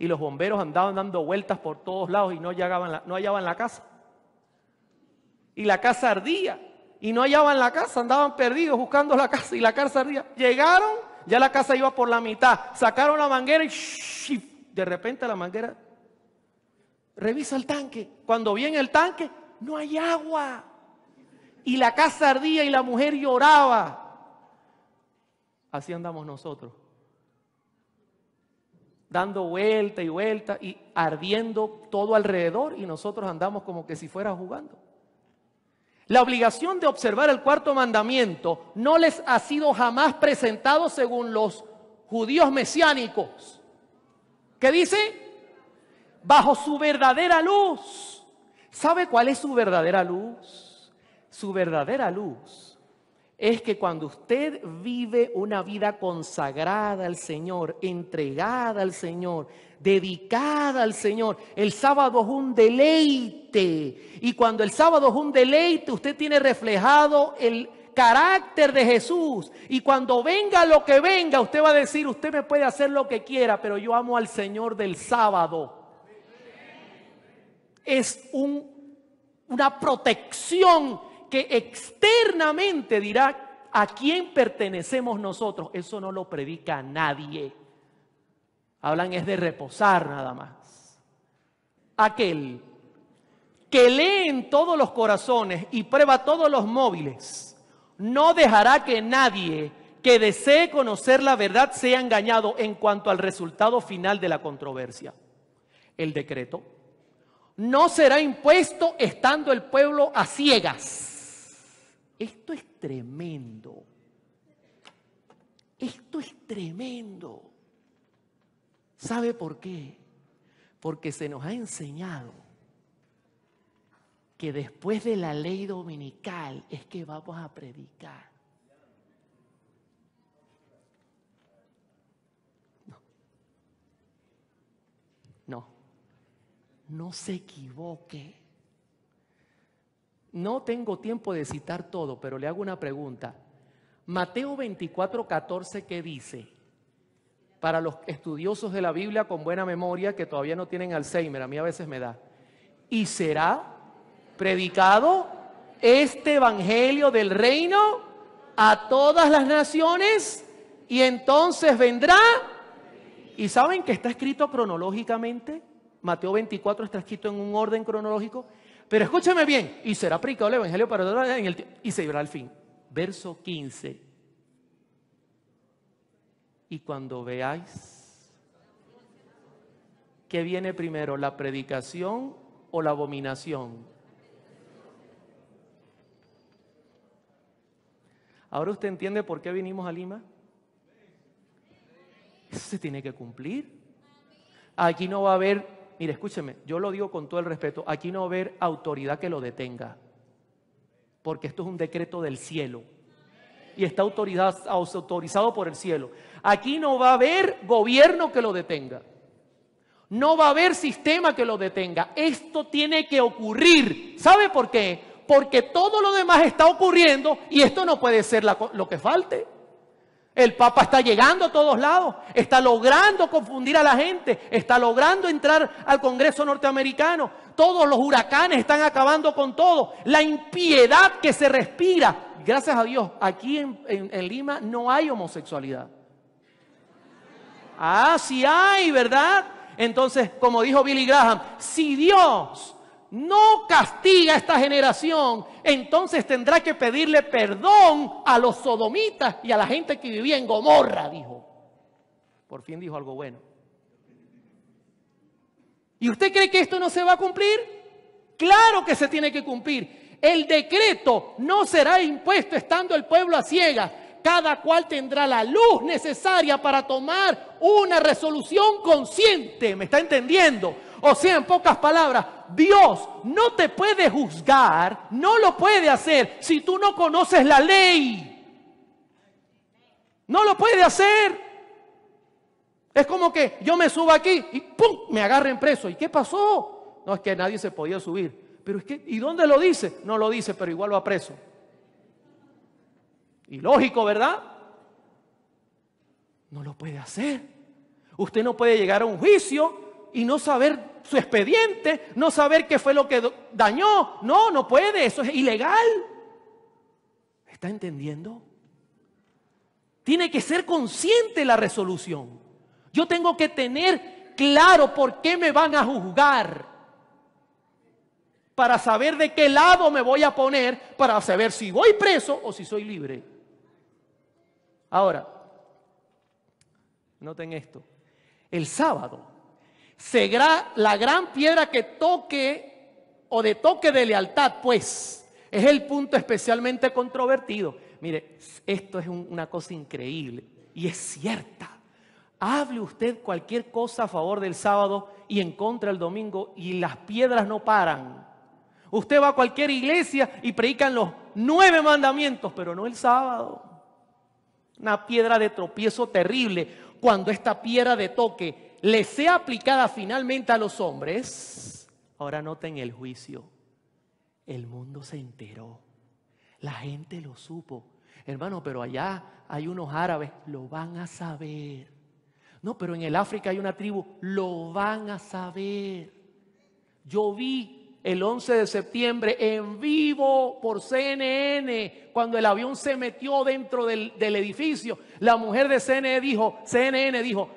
Y los bomberos andaban dando vueltas por todos lados y no, llegaban no hallaban la casa. Y la casa ardía. Y no hallaban la casa, andaban perdidos buscando la casa y la casa ardía. Llegaron, ya la casa iba por la mitad. Sacaron la manguera y de repente la manguera Revisa el tanque. Cuando viene el tanque, no hay agua. Y la casa ardía y la mujer lloraba. Así andamos nosotros. Dando vuelta y vuelta y ardiendo todo alrededor y nosotros andamos como que si fuera jugando. La obligación de observar el cuarto mandamiento no les ha sido jamás presentado según los judíos mesiánicos. ¿Qué dice? bajo su verdadera luz. ¿Sabe cuál es su verdadera luz? Su verdadera luz es que cuando usted vive una vida consagrada al Señor, entregada al Señor, dedicada al Señor, el sábado es un deleite. Y cuando el sábado es un deleite, usted tiene reflejado el, carácter de Jesús. Y cuando venga lo que venga, usted va a decir, usted me puede hacer lo que quiera, pero yo amo al Señor del sábado es una protección que externamente dirá a quién pertenecemos nosotros. Eso no lo predica nadie. Hablan es de reposar nada más. Aquel que lee en todos los corazones y prueba todos los móviles, no dejará que nadie que desee conocer la verdad sea engañado en cuanto al resultado final de la controversia. El decreto no será impuesto estando el pueblo a ciegas. Esto es tremendo. Esto es tremendo. ¿Sabe por qué? Porque se nos ha enseñado que después de la ley dominical es que vamos a predicar. no se equivoque. No tengo tiempo de citar todo, pero le hago una pregunta. Mateo 24, 14, ¿qué dice? Para los estudiosos de la Biblia con buena memoria que todavía no tienen Alzheimer, a mí a veces me da. Y será predicado este evangelio del reino a todas las naciones y entonces vendrá. ¿Y saben que está escrito cronológicamente? Mateo 24 está escrito en un orden cronológico, pero escúcheme bien, y será aplicado el Evangelio para y se llevará al fin. Verso 15. Y cuando veáis qué viene primero la predicación o la abominación. Ahora usted entiende por qué vinimos a Lima. Eso se tiene que cumplir. Aquí no va a haber mire, escúcheme, yo lo digo con todo el respeto, aquí no va a haber autoridad que lo detenga, porque esto es un decreto del cielo y está autoridad, autorizado por el cielo. Aquí no va a haber gobierno que lo detenga. No va a haber sistema que lo detenga. Esto tiene que ocurrir. ¿Sabe por qué? Porque todo lo demás está ocurriendo y esto no puede ser lo que falte. El Papa está llegando a todos lados, está logrando confundir a la gente, está logrando entrar al Congreso norteamericano. Todos los huracanes están acabando con todo. La impiedad que se respira. Gracias a Dios, aquí en, Lima no hay homosexualidad. Ah, sí hay, ¿verdad? Entonces, como dijo Billy Graham, si Dios no castiga a esta generación, entonces tendrá que pedirle perdón a los sodomitas y a la gente que vivía en Gomorra, dijo. Por fin dijo algo bueno. ¿Y usted cree que esto no se va a cumplir? Claro que se tiene que cumplir. El decreto no será impuesto estando el pueblo a ciegas. Cada cual tendrá la luz necesaria para tomar una resolución consciente. ¿Me está entendiendo? O sea, en pocas palabras, Dios no te puede juzgar, no lo puede hacer si tú no conoces la ley. No lo puede hacer. Es como que yo me subo aquí y ¡pum! me agarren preso. ¿Y qué pasó? No es que nadie se podía subir. Pero es que, ¿y dónde lo dice? No lo dice, pero igual va preso. Y lógico, ¿verdad? No lo puede hacer. Usted no puede llegar a un juicio y no saber su expediente, no saber qué fue lo que dañó. No, no puede, eso es ilegal. ¿Está entendiendo? Tiene que ser consciente la resolución. Yo tengo que tener claro por qué me van a juzgar. Para saber de qué lado me voy a poner, para saber si voy preso o si soy libre. Ahora, noten esto. El sábado será la gran piedra que toque o de toque de lealtad, pues es el punto especialmente controvertido. Mire, esto es una cosa increíble y es cierta. Hable usted cualquier cosa a favor del sábado y en contra el domingo y las piedras no paran. Usted va a cualquier iglesia y predican los nueve mandamientos, pero no el sábado. Una piedra de tropiezo terrible cuando esta piedra de toque le sea aplicada finalmente a los hombres, ahora noten el juicio. El mundo se enteró. La gente lo supo. Hermano, pero allá hay unos árabes, lo van a saber. No, pero en el África hay una tribu, lo van a saber. Yo vi el 11 de septiembre en vivo por CNN, cuando el avión se metió dentro del, del edificio, la mujer de CNN dijo, CNN dijo,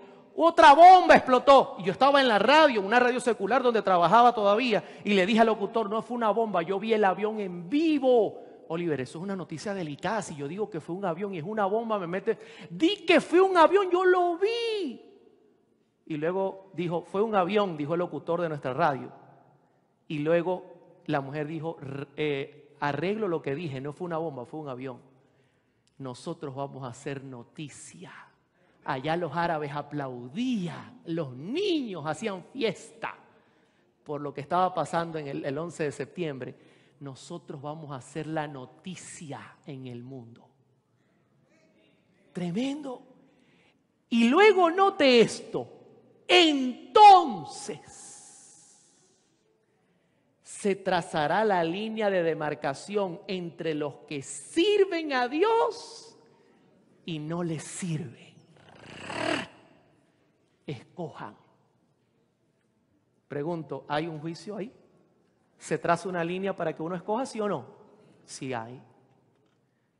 otra bomba explotó. Y yo estaba en la radio, una radio secular donde trabajaba todavía, y le dije al locutor, no fue una bomba, yo vi el avión en vivo. Oliver, eso es una noticia delicada. Si yo digo que fue un avión y es una bomba, me mete. Di que fue un avión, yo lo vi. Y luego dijo, fue un avión, dijo el locutor de nuestra radio. Y luego la mujer dijo, eh, arreglo lo que dije, no fue una bomba, fue un avión. Nosotros vamos a hacer noticia. Allá los árabes aplaudían, los niños hacían fiesta por lo que estaba pasando en el, 11 de septiembre. Nosotros vamos a hacer la noticia en el mundo. Tremendo. Y luego note esto. Entonces se trazará la línea de demarcación entre los que sirven a Dios y no les sirven escojan. Pregunto, ¿hay un juicio ahí? ¿Se traza una línea para que uno escoja, sí o no? si hay.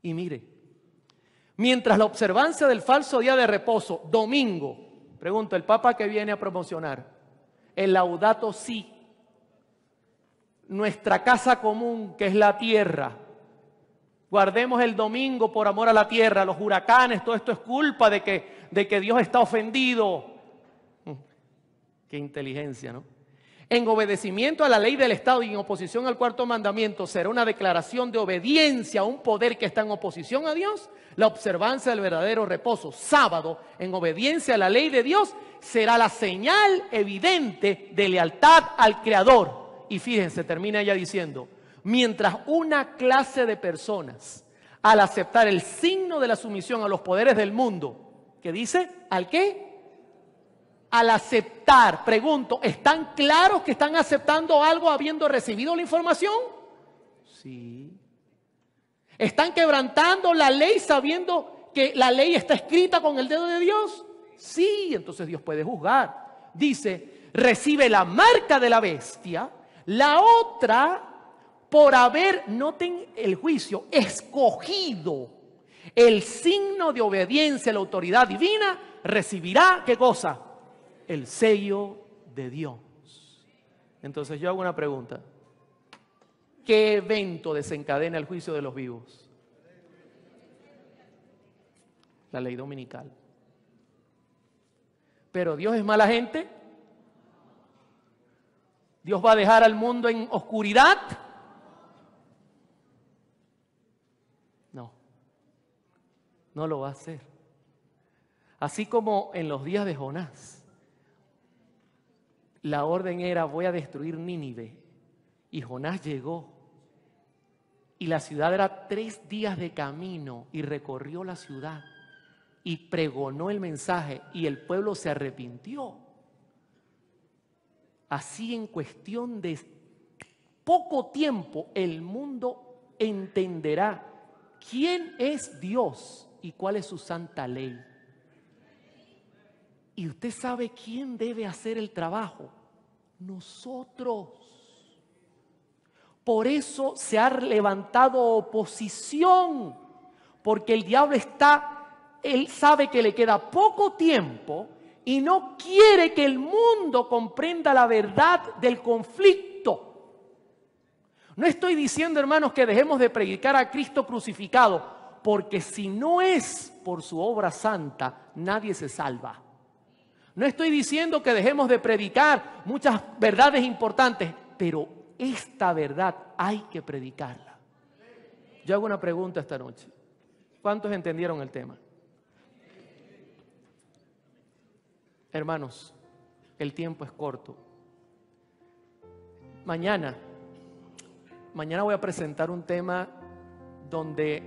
Y mire, mientras la observancia del falso día de reposo, domingo, pregunto, el Papa que viene a promocionar, el laudato sí, nuestra casa común, que es la tierra, Guardemos el domingo por amor a la tierra, los huracanes, todo esto es culpa de que, de que Dios está ofendido. Qué inteligencia, ¿no? En obedecimiento a la ley del Estado y en oposición al cuarto mandamiento será una declaración de obediencia a un poder que está en oposición a Dios. La observancia del verdadero reposo, sábado, en obediencia a la ley de Dios, será la señal evidente de lealtad al Creador. Y fíjense, termina ella diciendo, mientras una clase de personas, al aceptar el signo de la sumisión a los poderes del mundo, que dice, ¿al qué? al aceptar, pregunto, ¿están claros que están aceptando algo habiendo recibido la información? Sí. ¿Están quebrantando la ley sabiendo que la ley está escrita con el dedo de Dios? Sí, entonces Dios puede juzgar. Dice, recibe la marca de la bestia, la otra por haber, noten el juicio, escogido el signo de obediencia a la autoridad divina, recibirá, ¿qué cosa? el sello de Dios. Entonces yo hago una pregunta. ¿Qué evento desencadena el juicio de los vivos? La ley dominical. Pero Dios es mala gente. Dios va a dejar al mundo en oscuridad. No, no lo va a hacer. Así como en los días de Jonás. La orden era voy a destruir Nínive. Y Jonás llegó. Y la ciudad era tres días de camino y recorrió la ciudad y pregonó el mensaje y el pueblo se arrepintió. Así en cuestión de poco tiempo el mundo entenderá quién es Dios y cuál es su santa ley. Y usted sabe quién debe hacer el trabajo. Nosotros. Por eso se ha levantado oposición. Porque el diablo está, él sabe que le queda poco tiempo y no quiere que el mundo comprenda la verdad del conflicto. No estoy diciendo, hermanos, que dejemos de predicar a Cristo crucificado, porque si no es por su obra santa, nadie se salva. No estoy diciendo que dejemos de predicar muchas verdades importantes, pero esta verdad hay que predicarla. Yo hago una pregunta esta noche. ¿Cuántos entendieron el tema? Hermanos, el tiempo es corto. Mañana, mañana voy a presentar un tema donde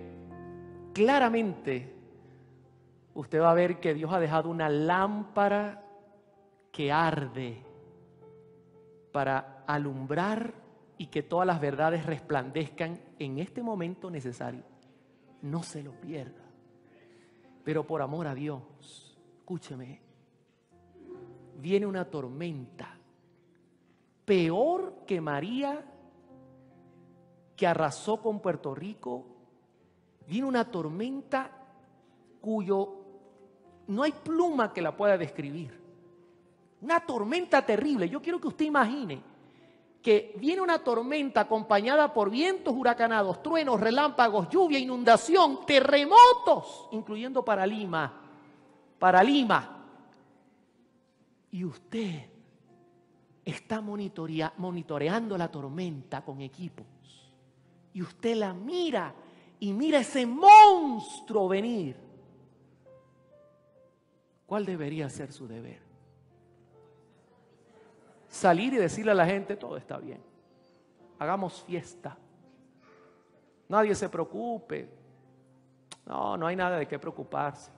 claramente usted va a ver que Dios ha dejado una lámpara que arde para alumbrar y que todas las verdades resplandezcan en este momento necesario. No se lo pierda. Pero por amor a Dios, escúcheme, viene una tormenta peor que María que arrasó con Puerto Rico. Viene una tormenta cuyo no hay pluma que la pueda describir. Una tormenta terrible. Yo quiero que usted imagine que viene una tormenta acompañada por vientos huracanados, truenos, relámpagos, lluvia, inundación, terremotos, incluyendo para Lima, para Lima. Y usted está monitoreando la tormenta con equipos. Y usted la mira y mira ese monstruo venir. ¿Cuál debería ser su deber? Salir y decirle a la gente, todo está bien. Hagamos fiesta. Nadie se preocupe. No, no hay nada de qué preocuparse.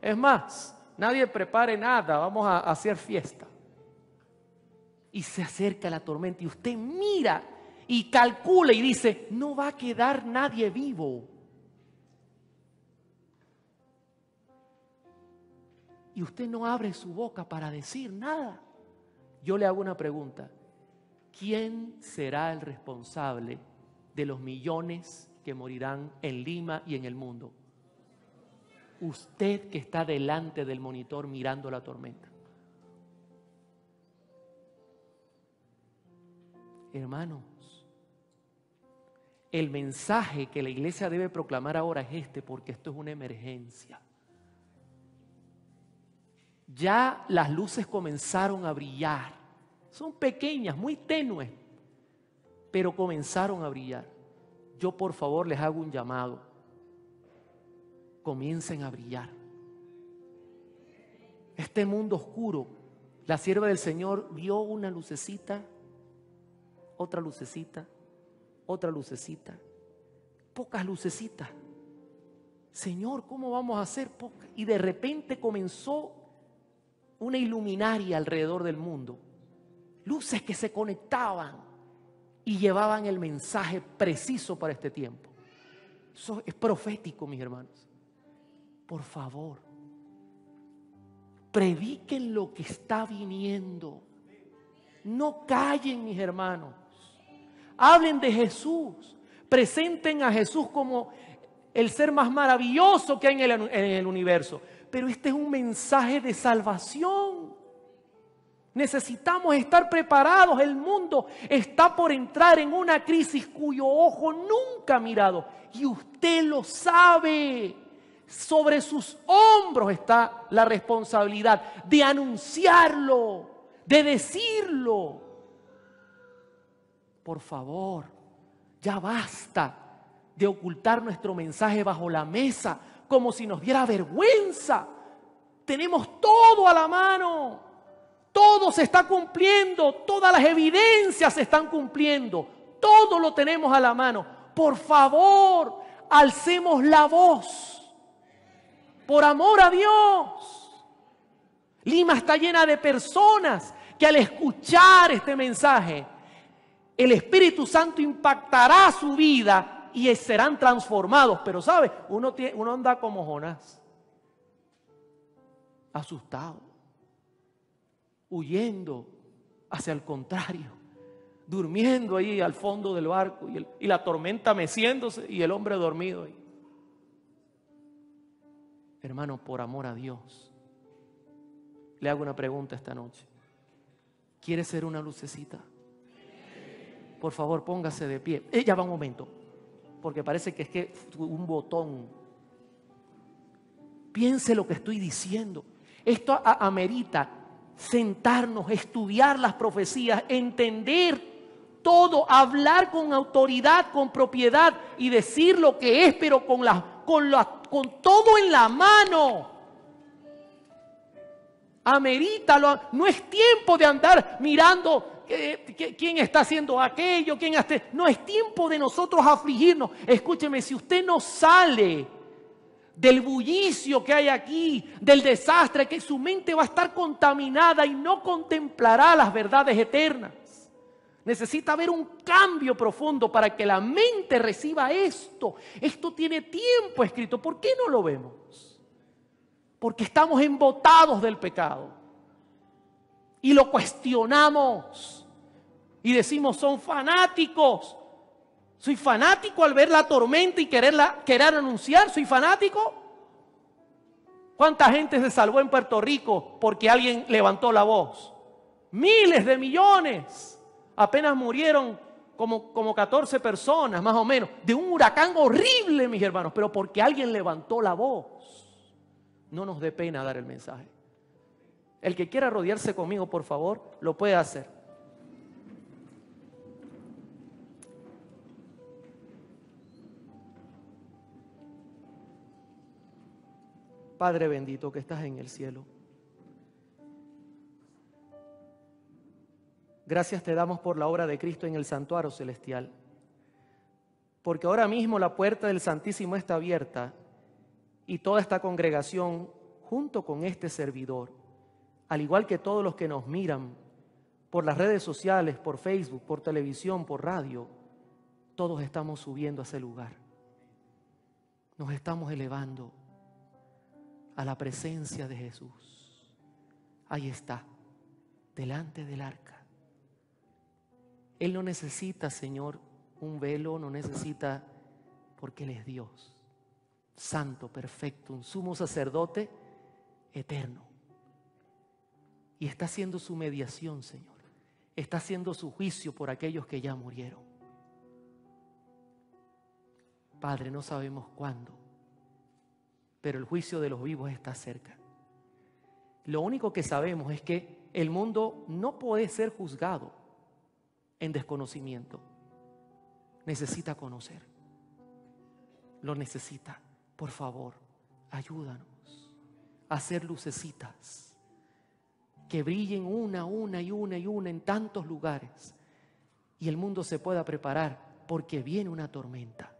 Es más, nadie prepare nada, vamos a hacer fiesta. Y se acerca la tormenta y usted mira y calcula y dice, no va a quedar nadie vivo. y usted no abre su boca para decir nada. Yo le hago una pregunta. ¿Quién será el responsable de los millones que morirán en Lima y en el mundo? Usted que está delante del monitor mirando la tormenta. Hermanos, el mensaje que la iglesia debe proclamar ahora es este, porque esto es una emergencia ya las luces comenzaron a brillar. Son pequeñas, muy tenues, pero comenzaron a brillar. Yo por favor les hago un llamado. Comiencen a brillar. Este mundo oscuro, la sierva del Señor vio una lucecita, otra lucecita, otra lucecita, pocas lucecitas. Señor, ¿cómo vamos a hacer? Y de repente comenzó una iluminaria alrededor del mundo, luces que se conectaban y llevaban el mensaje preciso para este tiempo. Eso es profético, mis hermanos. Por favor, prediquen lo que está viniendo. No callen, mis hermanos. Hablen de Jesús. Presenten a Jesús como el ser más maravilloso que hay en el, universo pero este es un mensaje de salvación. Necesitamos estar preparados. El mundo está por entrar en una crisis cuyo ojo nunca ha mirado. Y usted lo sabe. Sobre sus hombros está la responsabilidad de anunciarlo, de decirlo. Por favor, ya basta de ocultar nuestro mensaje bajo la mesa como si nos diera vergüenza. Tenemos todo a la mano, todo se está cumpliendo, todas las evidencias se están cumpliendo, todo lo tenemos a la mano. Por favor, alcemos la voz. Por amor a Dios. Lima está llena de personas que al escuchar este mensaje, el Espíritu Santo impactará su vida y serán transformados. Pero sabe, uno, anda como Jonás, asustado, huyendo hacia el contrario, durmiendo ahí al fondo del barco y, la tormenta meciéndose y el hombre dormido ahí. Hermano, por amor a Dios, le hago una pregunta esta noche. ¿Quiere ser una lucecita? Por favor, póngase de pie. Ella eh, va un momento porque parece que es que un botón. Piense lo que estoy diciendo. Esto amerita sentarnos, estudiar las profecías, entender todo, hablar con autoridad, con propiedad y decir lo que es, pero con, la, con, con todo en la mano. Amerita, no es tiempo de andar mirando ¿Quién está haciendo aquello? ¿Quién hace? No es tiempo de nosotros afligirnos. Escúcheme, si usted no sale del bullicio que hay aquí, del desastre, que su mente va a estar contaminada y no contemplará las verdades eternas. Necesita haber un cambio profundo para que la mente reciba esto. Esto tiene tiempo escrito. ¿Por qué no lo vemos? Porque estamos embotados del pecado y lo cuestionamos y decimos son fanáticos. Soy fanático al ver la tormenta y quererla, querer anunciar, soy fanático. ¿Cuánta gente se salvó en Puerto Rico porque alguien levantó la voz? Miles de millones. Apenas murieron como, como 14 personas, más o menos, de un huracán horrible, mis hermanos, pero porque alguien levantó la voz. No nos dé pena dar el mensaje. El que quiera rodearse conmigo, por favor, lo puede hacer. Padre bendito que estás en el cielo. Gracias te damos por la obra de Cristo en el santuario celestial. Porque ahora mismo la puerta del Santísimo está abierta y toda esta congregación, junto con este servidor, al igual que todos los que nos miran por las redes sociales, por Facebook, por televisión, por radio, todos estamos subiendo a ese lugar. Nos estamos elevando a la presencia de Jesús. Ahí está, delante del arca. Él no necesita, Señor, un velo, no necesita, porque Él es Dios, santo, perfecto, un sumo sacerdote eterno y está haciendo su mediación, Señor. Está haciendo su juicio por aquellos que ya murieron. Padre, no sabemos cuándo, pero el juicio de los vivos está cerca. Lo único que sabemos es que el mundo no puede ser juzgado en desconocimiento. Necesita conocer. Lo necesita. Por favor, ayúdanos a hacer lucecitas que brillen una, una y una y una en tantos lugares y el mundo se pueda preparar porque viene una tormenta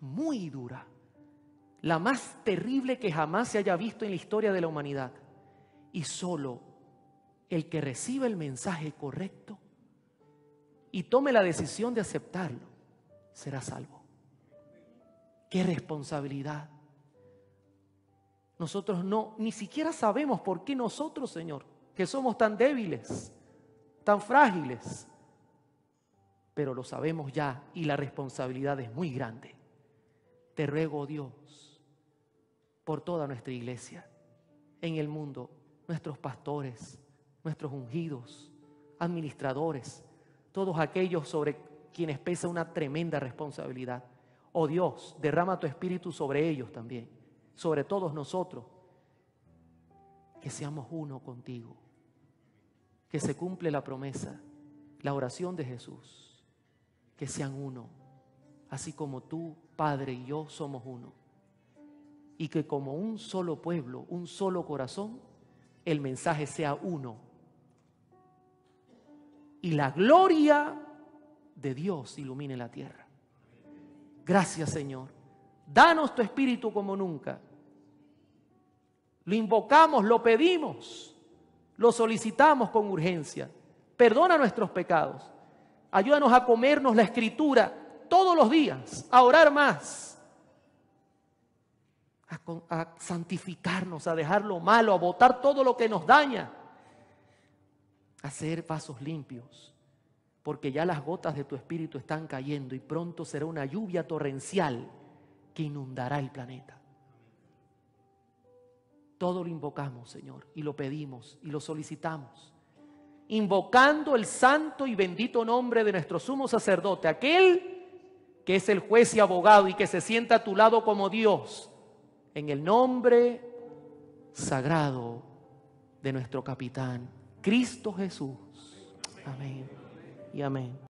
muy dura, la más terrible que jamás se haya visto en la historia de la humanidad. Y solo el que reciba el mensaje correcto y tome la decisión de aceptarlo será salvo. Qué responsabilidad. Nosotros no, ni siquiera sabemos por qué nosotros, Señor que somos tan débiles, tan frágiles, pero lo sabemos ya y la responsabilidad es muy grande. Te ruego, Dios, por toda nuestra iglesia, en el mundo, nuestros pastores, nuestros ungidos, administradores, todos aquellos sobre quienes pesa una tremenda responsabilidad. Oh Dios, derrama tu espíritu sobre ellos también, sobre todos nosotros, que seamos uno contigo que se cumple la promesa, la oración de Jesús, que sean uno, así como tú, Padre, y yo somos uno. Y que como un solo pueblo, un solo corazón, el mensaje sea uno. Y la gloria de Dios ilumine la tierra. Gracias Señor. Danos tu espíritu como nunca. Lo invocamos, lo pedimos lo solicitamos con urgencia. Perdona nuestros pecados. Ayúdanos a comernos la escritura todos los días, a orar más, a, santificarnos, a dejar lo malo, a botar todo lo que nos daña, a hacer pasos limpios, porque ya las gotas de tu espíritu están cayendo y pronto será una lluvia torrencial que inundará el planeta. Todo lo invocamos, Señor, y lo pedimos y lo solicitamos. Invocando el santo y bendito nombre de nuestro sumo sacerdote, aquel que es el juez y abogado y que se sienta a tu lado como Dios, en el nombre sagrado de nuestro capitán, Cristo Jesús. Amén y amén.